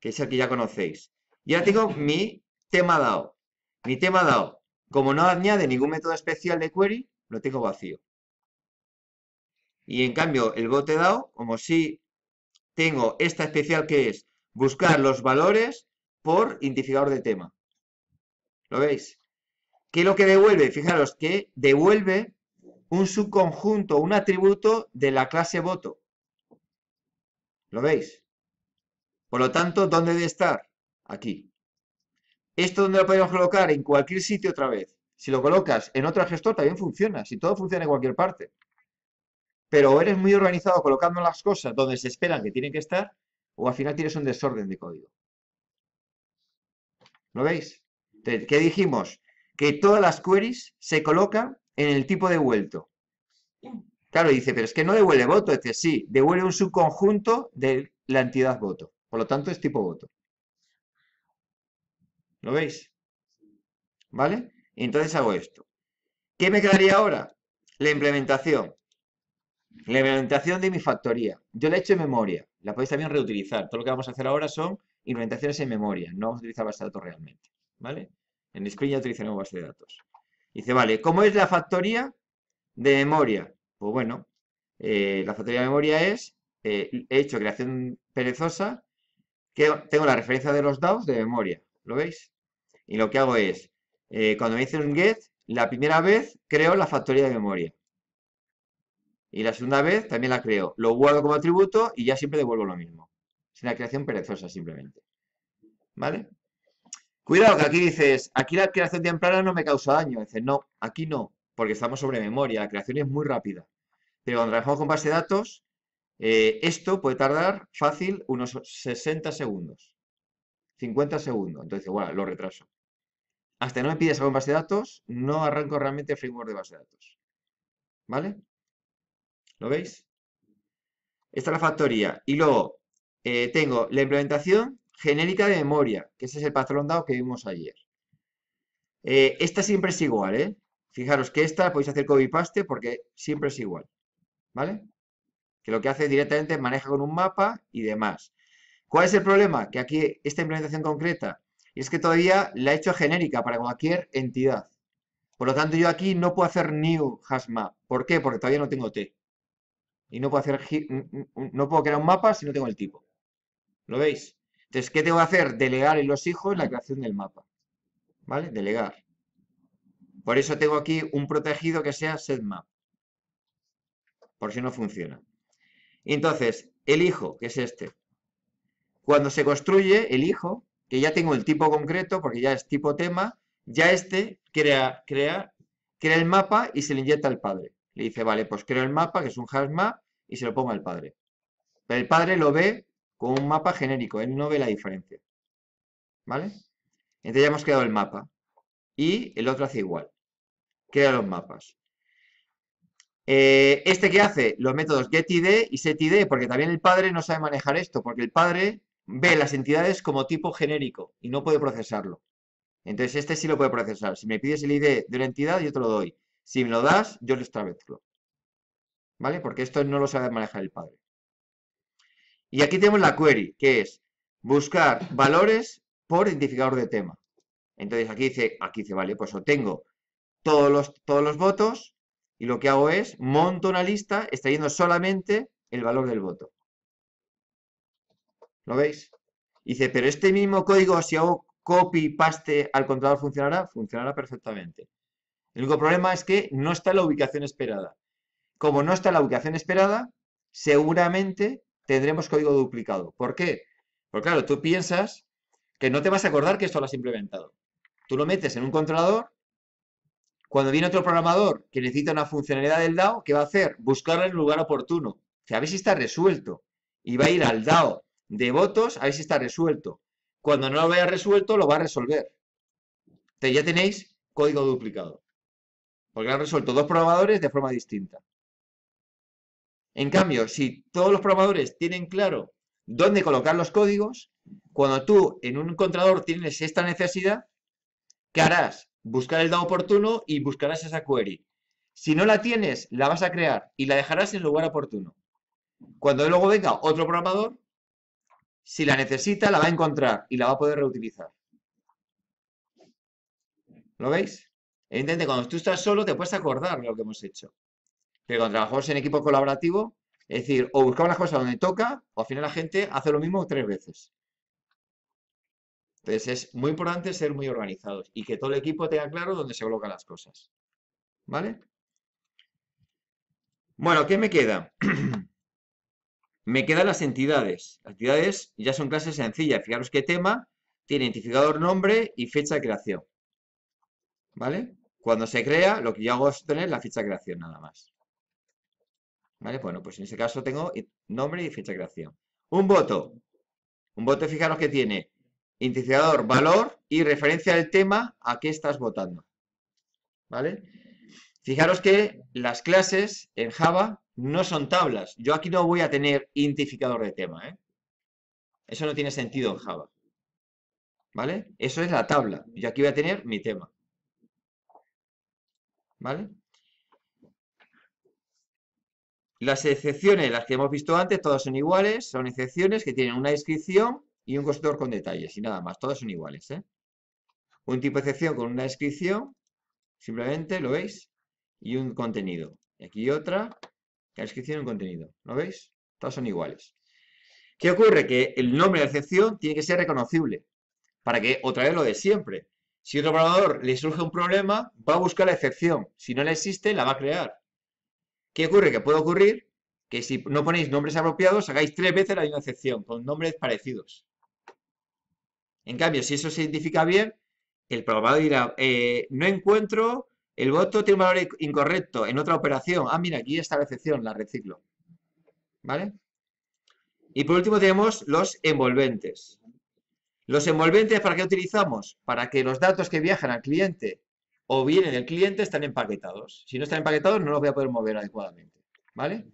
Que es el que ya conocéis. Y ahora tengo mi tema dado. Mi tema dado, como no añade ningún método especial de query, lo tengo vacío. Y en cambio, el bote dado, como si tengo esta especial que es buscar los valores por identificador de tema. ¿Lo veis? ¿Qué es lo que devuelve? Fijaros que devuelve un subconjunto, un atributo de la clase voto. ¿Lo veis? Por lo tanto, ¿dónde debe estar? Aquí. ¿Esto dónde lo podemos colocar? En cualquier sitio otra vez. Si lo colocas en otro gestor también funciona, si todo funciona en cualquier parte. Pero eres muy organizado colocando las cosas donde se esperan que tienen que estar o al final tienes un desorden de código. ¿Lo veis? ¿Qué dijimos? Que todas las queries se colocan en el tipo devuelto. Mm. Claro, dice, pero es que no devuelve voto. Dice, sí, devuelve un subconjunto de la entidad voto. Por lo tanto, es tipo voto. ¿Lo veis? ¿Vale? Entonces hago esto. ¿Qué me quedaría ahora? La implementación. La implementación de mi factoría. Yo la he hecho en memoria. La podéis también reutilizar. Todo lo que vamos a hacer ahora son implementaciones en memoria. No vamos a utilizar base de datos realmente. ¿Vale? En screen ya utilizaremos base de datos. Dice, vale, ¿cómo es la factoría de memoria? Pues bueno, eh, la factoría de memoria es, eh, he hecho creación perezosa, que tengo la referencia de los DAOs de memoria, ¿lo veis? Y lo que hago es, eh, cuando me hice un get, la primera vez creo la factoría de memoria. Y la segunda vez también la creo. Lo guardo como atributo y ya siempre devuelvo lo mismo. Es una creación perezosa simplemente. ¿Vale? Cuidado, que aquí dices, aquí la creación temprana no me causa daño. Dices, no, aquí no, porque estamos sobre memoria, la creación es muy rápida. Pero cuando trabajamos con base de datos, eh, esto puede tardar fácil unos 60 segundos, 50 segundos. Entonces, bueno, lo retraso. Hasta no me pides algo en base de datos, no arranco realmente el framework de base de datos. ¿Vale? ¿Lo veis? Esta es la factoría. Y luego eh, tengo la implementación genérica de memoria, que ese es el patrón dado que vimos ayer. Eh, esta siempre es igual, ¿eh? Fijaros que esta podéis hacer copy paste porque siempre es igual, ¿vale? Que lo que hace directamente es maneja con un mapa y demás. ¿Cuál es el problema? Que aquí esta implementación concreta es que todavía la he hecho genérica para cualquier entidad. Por lo tanto, yo aquí no puedo hacer new map. ¿Por qué? Porque todavía no tengo T. Y no puedo, hacer, no puedo crear un mapa si no tengo el tipo. ¿Lo veis? Entonces, ¿qué tengo que hacer? Delegar en los hijos la creación del mapa. ¿Vale? Delegar. Por eso tengo aquí un protegido que sea setMap. Por si no funciona. Entonces, el hijo, que es este. Cuando se construye el hijo, que ya tengo el tipo concreto, porque ya es tipo tema, ya este crea, el mapa y se le inyecta al padre. Le dice, vale, pues creo el mapa, que es un hash y se lo pongo al padre. Pero el padre lo ve con un mapa genérico, él no ve la diferencia. ¿Vale? Entonces ya hemos creado el mapa y el otro hace igual. Crea los mapas. Eh, este que hace los métodos getID y setID, porque también el padre no sabe manejar esto, porque el padre ve las entidades como tipo genérico y no puede procesarlo. Entonces este sí lo puede procesar. Si me pides el ID de una entidad, yo te lo doy. Si me lo das, yo lo extravezco. ¿Vale? Porque esto no lo sabe manejar el padre. Y aquí tenemos la query, que es buscar valores por identificador de tema. Entonces aquí dice, aquí dice, vale, pues obtengo todos los, todos los votos y lo que hago es monto una lista extrayendo solamente el valor del voto. ¿Lo veis? dice, pero este mismo código, si hago copy paste al controlador, ¿funcionará? Funcionará perfectamente. El único problema es que no está en la ubicación esperada. Como no está la ubicación esperada, seguramente tendremos código duplicado. ¿Por qué? Porque claro, tú piensas que no te vas a acordar que esto lo has implementado. Tú lo metes en un controlador, cuando viene otro programador que necesita una funcionalidad del DAO, ¿qué va a hacer? Buscarla en el lugar oportuno. Que a ver si está resuelto. Y va a ir al DAO de votos a ver si está resuelto. Cuando no lo haya resuelto, lo va a resolver. Entonces ya tenéis código duplicado. Porque lo han resuelto dos programadores de forma distinta. En cambio, si todos los programadores tienen claro dónde colocar los códigos, cuando tú en un encontrador tienes esta necesidad, ¿qué harás? Buscar el dado oportuno y buscarás esa query. Si no la tienes, la vas a crear y la dejarás en lugar oportuno. Cuando luego venga otro programador, si la necesita, la va a encontrar y la va a poder reutilizar. ¿Lo veis? Evidentemente, cuando tú estás solo, te puedes acordar de lo que hemos hecho. Pero cuando trabajamos en equipo colaborativo, es decir, o buscamos las cosas donde toca, o al final la gente hace lo mismo tres veces. Entonces es muy importante ser muy organizados y que todo el equipo tenga claro dónde se colocan las cosas. ¿Vale? Bueno, ¿qué me queda? me quedan las entidades. Las entidades ya son clases sencillas. Fijaros qué tema, tiene identificador, nombre y fecha de creación. ¿Vale? Cuando se crea, lo que yo hago es tener la fecha de creación nada más. ¿Vale? Bueno, pues en ese caso tengo nombre y fecha de creación. Un voto. Un voto, fijaros que tiene identificador, valor y referencia del tema a qué estás votando. ¿Vale? Fijaros que las clases en Java no son tablas. Yo aquí no voy a tener identificador de tema. ¿eh? Eso no tiene sentido en Java. ¿Vale? Eso es la tabla. Yo aquí voy a tener mi tema. ¿Vale? Las excepciones, las que hemos visto antes, todas son iguales, son excepciones que tienen una descripción y un constructor con detalles y nada más, todas son iguales. ¿eh? Un tipo de excepción con una descripción, simplemente lo veis, y un contenido. Y aquí otra, la descripción y un contenido. ¿Lo veis? Todas son iguales. ¿Qué ocurre? Que el nombre de la excepción tiene que ser reconocible para que otra vez lo de siempre. Si otro programador le surge un problema, va a buscar la excepción. Si no la existe, la va a crear. ¿Qué ocurre? Que puede ocurrir que si no ponéis nombres apropiados, hagáis tres veces la misma excepción, con nombres parecidos. En cambio, si eso se identifica bien, el programador dirá, eh, no encuentro, el voto tiene un valor incorrecto en otra operación. Ah, mira, aquí está la excepción, la reciclo. ¿Vale? Y por último tenemos los envolventes. ¿Los envolventes para qué utilizamos? Para que los datos que viajan al cliente o bien en el cliente están empaquetados. Si no están empaquetados, no los voy a poder mover adecuadamente. ¿Vale?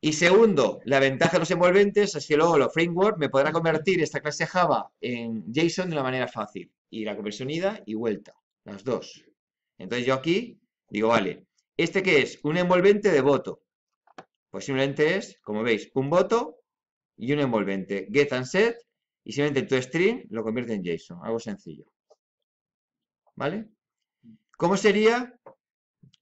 Y segundo, la ventaja de los envolventes es que luego los framework me podrá convertir esta clase Java en JSON de una manera fácil. Y la conversión ida y vuelta, las dos. Entonces yo aquí digo, vale, ¿este qué es? Un envolvente de voto. Pues simplemente es, como veis, un voto y un envolvente. Get and set. Y simplemente tu string lo convierte en JSON. Algo sencillo. ¿Vale? ¿Cómo sería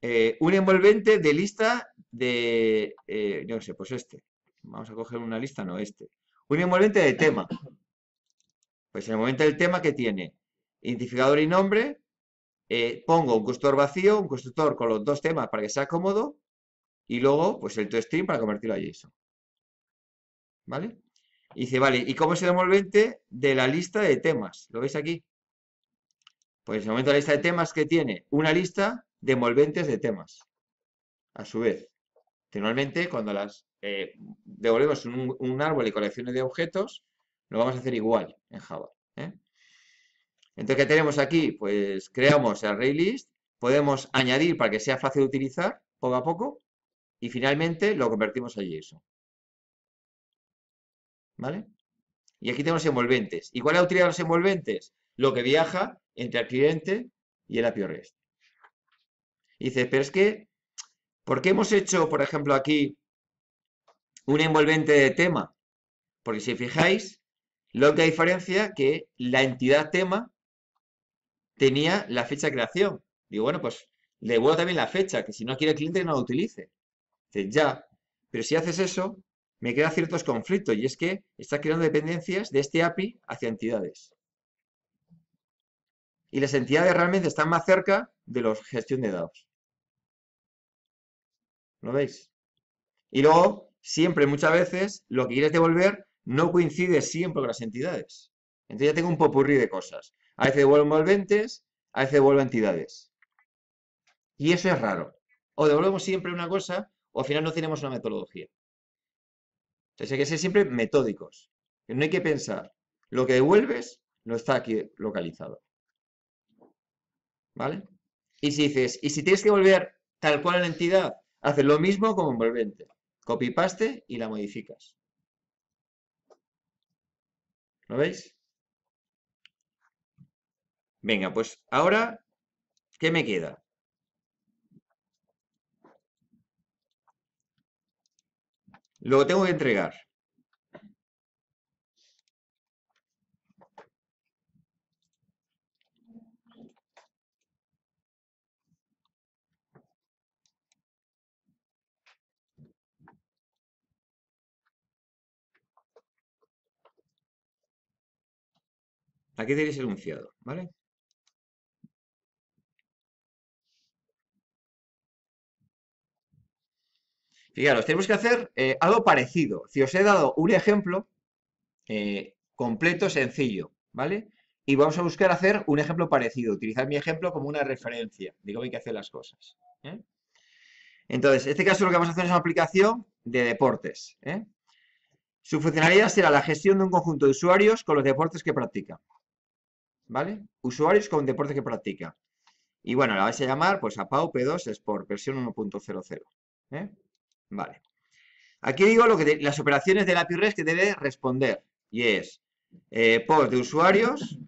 eh, un envolvente de lista de, eh, yo no sé, pues este. Vamos a coger una lista, no este. Un envolvente de tema. Pues en el momento del tema que tiene identificador y nombre, eh, pongo un constructor vacío, un constructor con los dos temas para que sea cómodo, y luego pues el toString para convertirlo a JSON. ¿Vale? Y dice, vale, ¿y cómo es el envolvente de la lista de temas? ¿Lo veis aquí? Pues momento de la lista de temas que tiene una lista de envolventes de temas. A su vez, normalmente cuando las eh, devolvemos un, un, árbol y colecciones de objetos, lo vamos a hacer igual en Java. ¿eh? Entonces, ¿qué tenemos aquí? Pues creamos el ArrayList, podemos añadir para que sea fácil de utilizar poco a poco y finalmente lo convertimos a JSON. ¿Vale? Y aquí tenemos envolventes. ¿Y cuál es la utilidad de los envolventes? Lo que viaja entre el cliente y el API REST. Y pero es que, ¿por qué hemos hecho, por ejemplo, aquí un envolvente de tema? Porque si fijáis, que que diferencia que la entidad tema tenía la fecha de creación. Digo, bueno, pues le devuelvo también la fecha, que si no quiere el cliente no la utilice. Dice, ya, pero si haces eso, me queda ciertos conflictos y es que está creando dependencias de este API hacia entidades y las entidades realmente están más cerca de la gestión de dados. ¿Lo veis? Y luego, siempre, muchas veces, lo que quieres devolver no coincide siempre con las entidades. Entonces ya tengo un popurrí de cosas. A veces devuelvo envolventes, a veces devuelvo entidades. Y eso es raro. O devolvemos siempre una cosa, o al final no tenemos una metodología. Entonces hay que ser siempre metódicos. No hay que pensar. Lo que devuelves no está aquí localizado. ¿Vale? Y si dices, y si tienes que volver tal cual a la entidad, haces lo mismo como envolvente. Copy paste y la modificas. ¿Lo veis? Venga, pues ahora, ¿qué me queda? Lo tengo que entregar. Aquí tenéis enunciado, ¿vale? Fijaros, tenemos que hacer eh, algo parecido. Si os he dado un ejemplo eh, completo, sencillo, ¿vale? Y vamos a buscar hacer un ejemplo parecido, utilizar mi ejemplo como una referencia Digo hay que hacer las cosas. ¿eh? Entonces, en este caso lo que vamos a hacer es una aplicación de deportes. Su funcionalidad será la gestión de un conjunto de usuarios con los deportes que practican. ¿vale? Usuarios con deporte que practica. Y bueno, la vais a llamar pues a Pau P2 por versión 1.00. ¿eh? Vale. Aquí digo lo que las operaciones del API REST que debe responder. Y es eh, post de usuarios,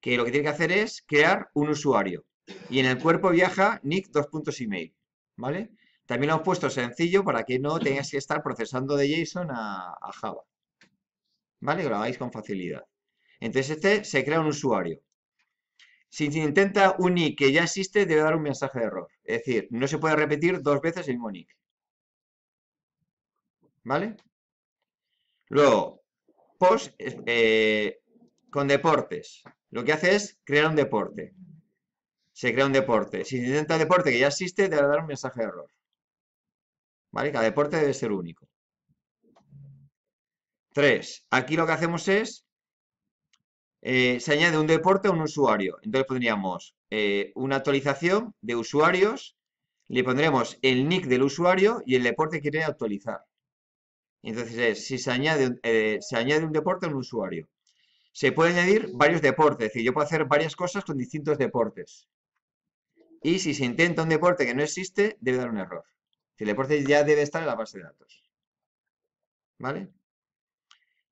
que lo que tiene que hacer es crear un usuario. Y en el cuerpo viaja nick dos puntos email. ¿Vale? También lo hemos puesto sencillo para que no tengáis que estar procesando de JSON a, a Java. ¿Vale? Que lo hagáis con facilidad. Entonces este se crea un usuario. Si se intenta un nick que ya existe, debe dar un mensaje de error. Es decir, no se puede repetir dos veces el mismo nick. ¿Vale? Luego, post eh, con deportes. Lo que hace es crear un deporte. Se crea un deporte. Si se intenta deporte que ya existe, debe dar un mensaje de error. ¿Vale? Cada deporte debe ser único. Tres. Aquí lo que hacemos es eh, se añade un deporte a un usuario. Entonces pondríamos eh, una actualización de usuarios, le pondremos el nick del usuario y el deporte que quiere actualizar. Entonces, si se añade, eh, se añade un deporte a un usuario. Se puede añadir varios deportes, es decir, yo puedo hacer varias cosas con distintos deportes. Y si se intenta un deporte que no existe, debe dar un error. El deporte ya debe estar en la base de datos. ¿Vale?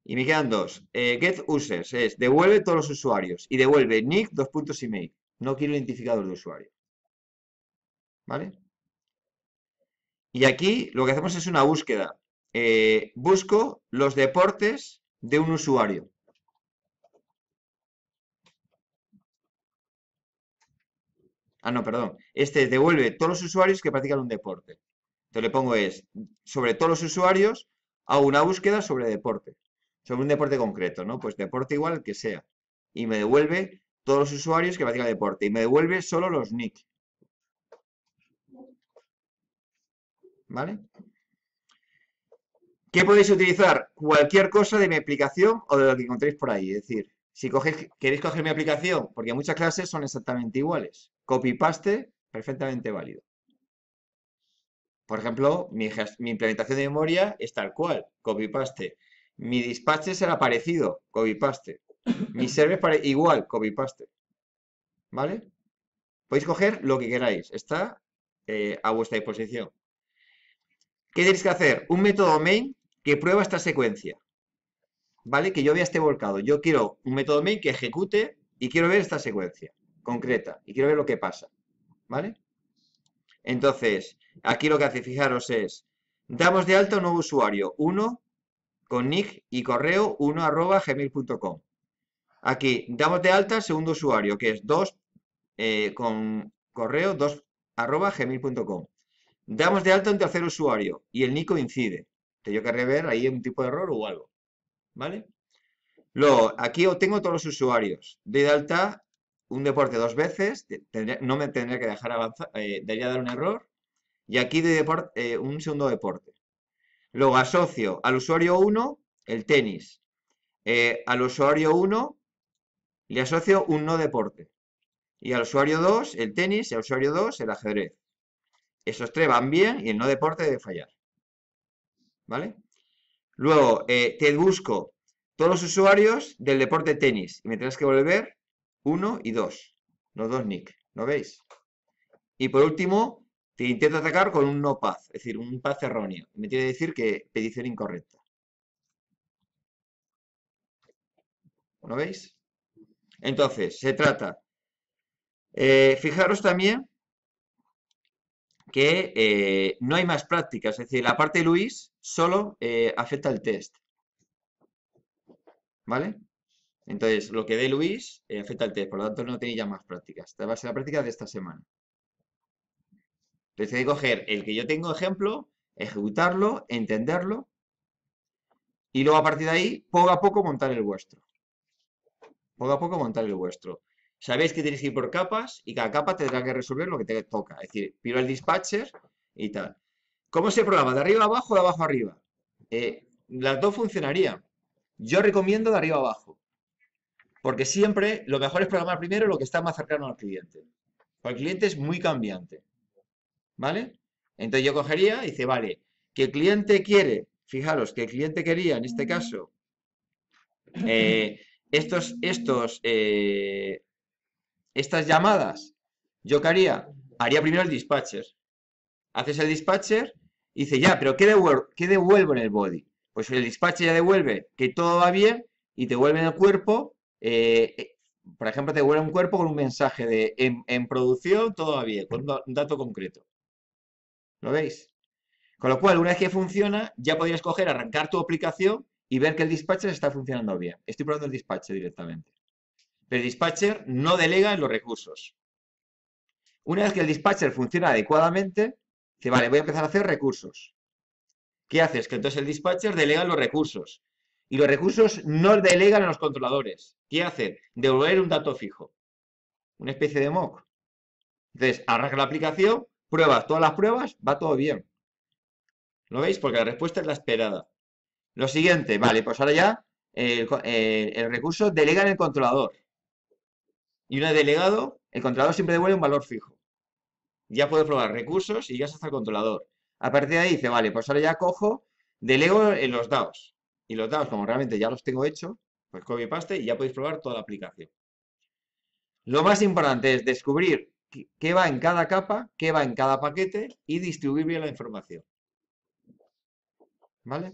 Y me quedan dos. Eh, get users es devuelve todos los usuarios y devuelve nick, dos puntos email. No quiero identificador de usuario. ¿Vale? Y aquí lo que hacemos es una búsqueda. Eh, busco los deportes de un usuario. Ah, no, perdón. Este devuelve todos los usuarios que practican un deporte. Entonces le pongo es sobre todos los usuarios hago una búsqueda sobre deporte sobre un deporte concreto, ¿no? Pues deporte igual que sea. Y me devuelve todos los usuarios que practican deporte. Y me devuelve solo los nick. ¿Vale? ¿Qué podéis utilizar? Cualquier cosa de mi aplicación o de lo que encontréis por ahí. Es decir, si queréis coger mi aplicación, porque muchas clases son exactamente iguales. Copy-paste, perfectamente válido. Por ejemplo, mi, mi implementación de memoria es tal cual. Copy-paste mi dispatch será parecido, copy-paste. Mi server para igual, paste ¿Vale? Podéis coger lo que queráis. Está eh, a vuestra disposición. ¿Qué tenéis que hacer? Un método main que prueba esta secuencia. ¿Vale? Que yo vea este volcado. Yo quiero un método main que ejecute y quiero ver esta secuencia concreta. Y quiero ver lo que pasa. ¿Vale? Entonces, aquí lo que hace, fijaros, es damos de alta un nuevo usuario. Uno con nick y correo 1 arroba gmail.com. Aquí damos de alta segundo usuario, que es 2 eh, con correo 2 arroba gmail.com. Damos de alta un tercer usuario y el nick coincide. Que yo querría ver ahí un tipo de error o algo. ¿Vale? Luego, aquí obtengo todos los usuarios. Doy de alta un deporte dos veces. no me tendría que dejar avanzar. Eh, debería dar un error. Y aquí doy deporte eh, un segundo deporte. Luego asocio al usuario 1 el tenis. Eh, al usuario 1 le asocio un no deporte. Y al usuario 2 el tenis y al usuario 2 el ajedrez. Esos tres van bien y el no deporte debe fallar. ¿Vale? Luego eh, te busco todos los usuarios del deporte tenis y me tienes que volver 1 y 2. Los dos nick. ¿Lo veis? Y por último, Intenta intenta atacar con un no path, es decir, un path erróneo. Me quiere decir que petición incorrecta. ¿Lo veis? Entonces, se trata. Eh, fijaros también que eh, no hay más prácticas, es decir, la parte de Luis solo eh, afecta al test. ¿Vale? Entonces, lo que dé Luis afecta al test, por lo tanto no tenía ya más prácticas. Esta va a ser la práctica de esta semana. Entonces que coger el que yo tengo ejemplo, ejecutarlo, entenderlo y luego a partir de ahí, poco a poco montar el vuestro. Poco a poco montar el vuestro. Sabéis que tenéis que ir por capas y cada capa tendrá que resolver lo que te toca. Es decir, piro el dispatcher y tal. ¿Cómo se programa? ¿De arriba a abajo de abajo arriba? Eh, las dos funcionarían. Yo recomiendo de arriba abajo. Porque siempre lo mejor es programar primero lo que está más cercano al cliente. Porque el cliente es muy cambiante. ¿vale? Entonces yo cogería y dice, vale, que el cliente quiere, fijaros, que el cliente quería, en este caso, eh, estos, estos, eh, estas llamadas, yo qué haría, haría primero el dispatcher. Haces el dispatcher y dice, ya, pero ¿qué devuelvo, en el body? Pues el dispatcher ya devuelve que todo va bien y te vuelve en el cuerpo, eh, por ejemplo, te devuelve un cuerpo con un mensaje de en, en producción todo va bien, con un dato concreto. ¿Lo veis? Con lo cual, una vez que funciona, ya podrías coger, arrancar tu aplicación y ver que el dispatcher está funcionando bien. Estoy probando el dispatcher directamente. Pero el dispatcher no delega en los recursos. Una vez que el dispatcher funciona adecuadamente, dice, vale, voy a empezar a hacer recursos. ¿Qué haces? Que entonces el dispatcher delega los recursos. Y los recursos no delegan a los controladores. ¿Qué hace? Devolver un dato fijo. Una especie de mock. Entonces, arranca la aplicación, Pruebas, todas las pruebas, va todo bien. ¿Lo veis? Porque la respuesta es la esperada. Lo siguiente, vale, pues ahora ya el, recurso delega en el controlador. Y una delegado, el controlador siempre devuelve un valor fijo. Ya puedo probar recursos y ya se hasta el controlador. A partir de ahí dice, vale, pues ahora ya cojo, delego en eh, los dados. Y los dados, como realmente ya los tengo hecho pues y paste y ya podéis probar toda la aplicación. Lo más importante es descubrir qué va en cada capa, qué va en cada paquete y distribuir bien la información. ¿Vale?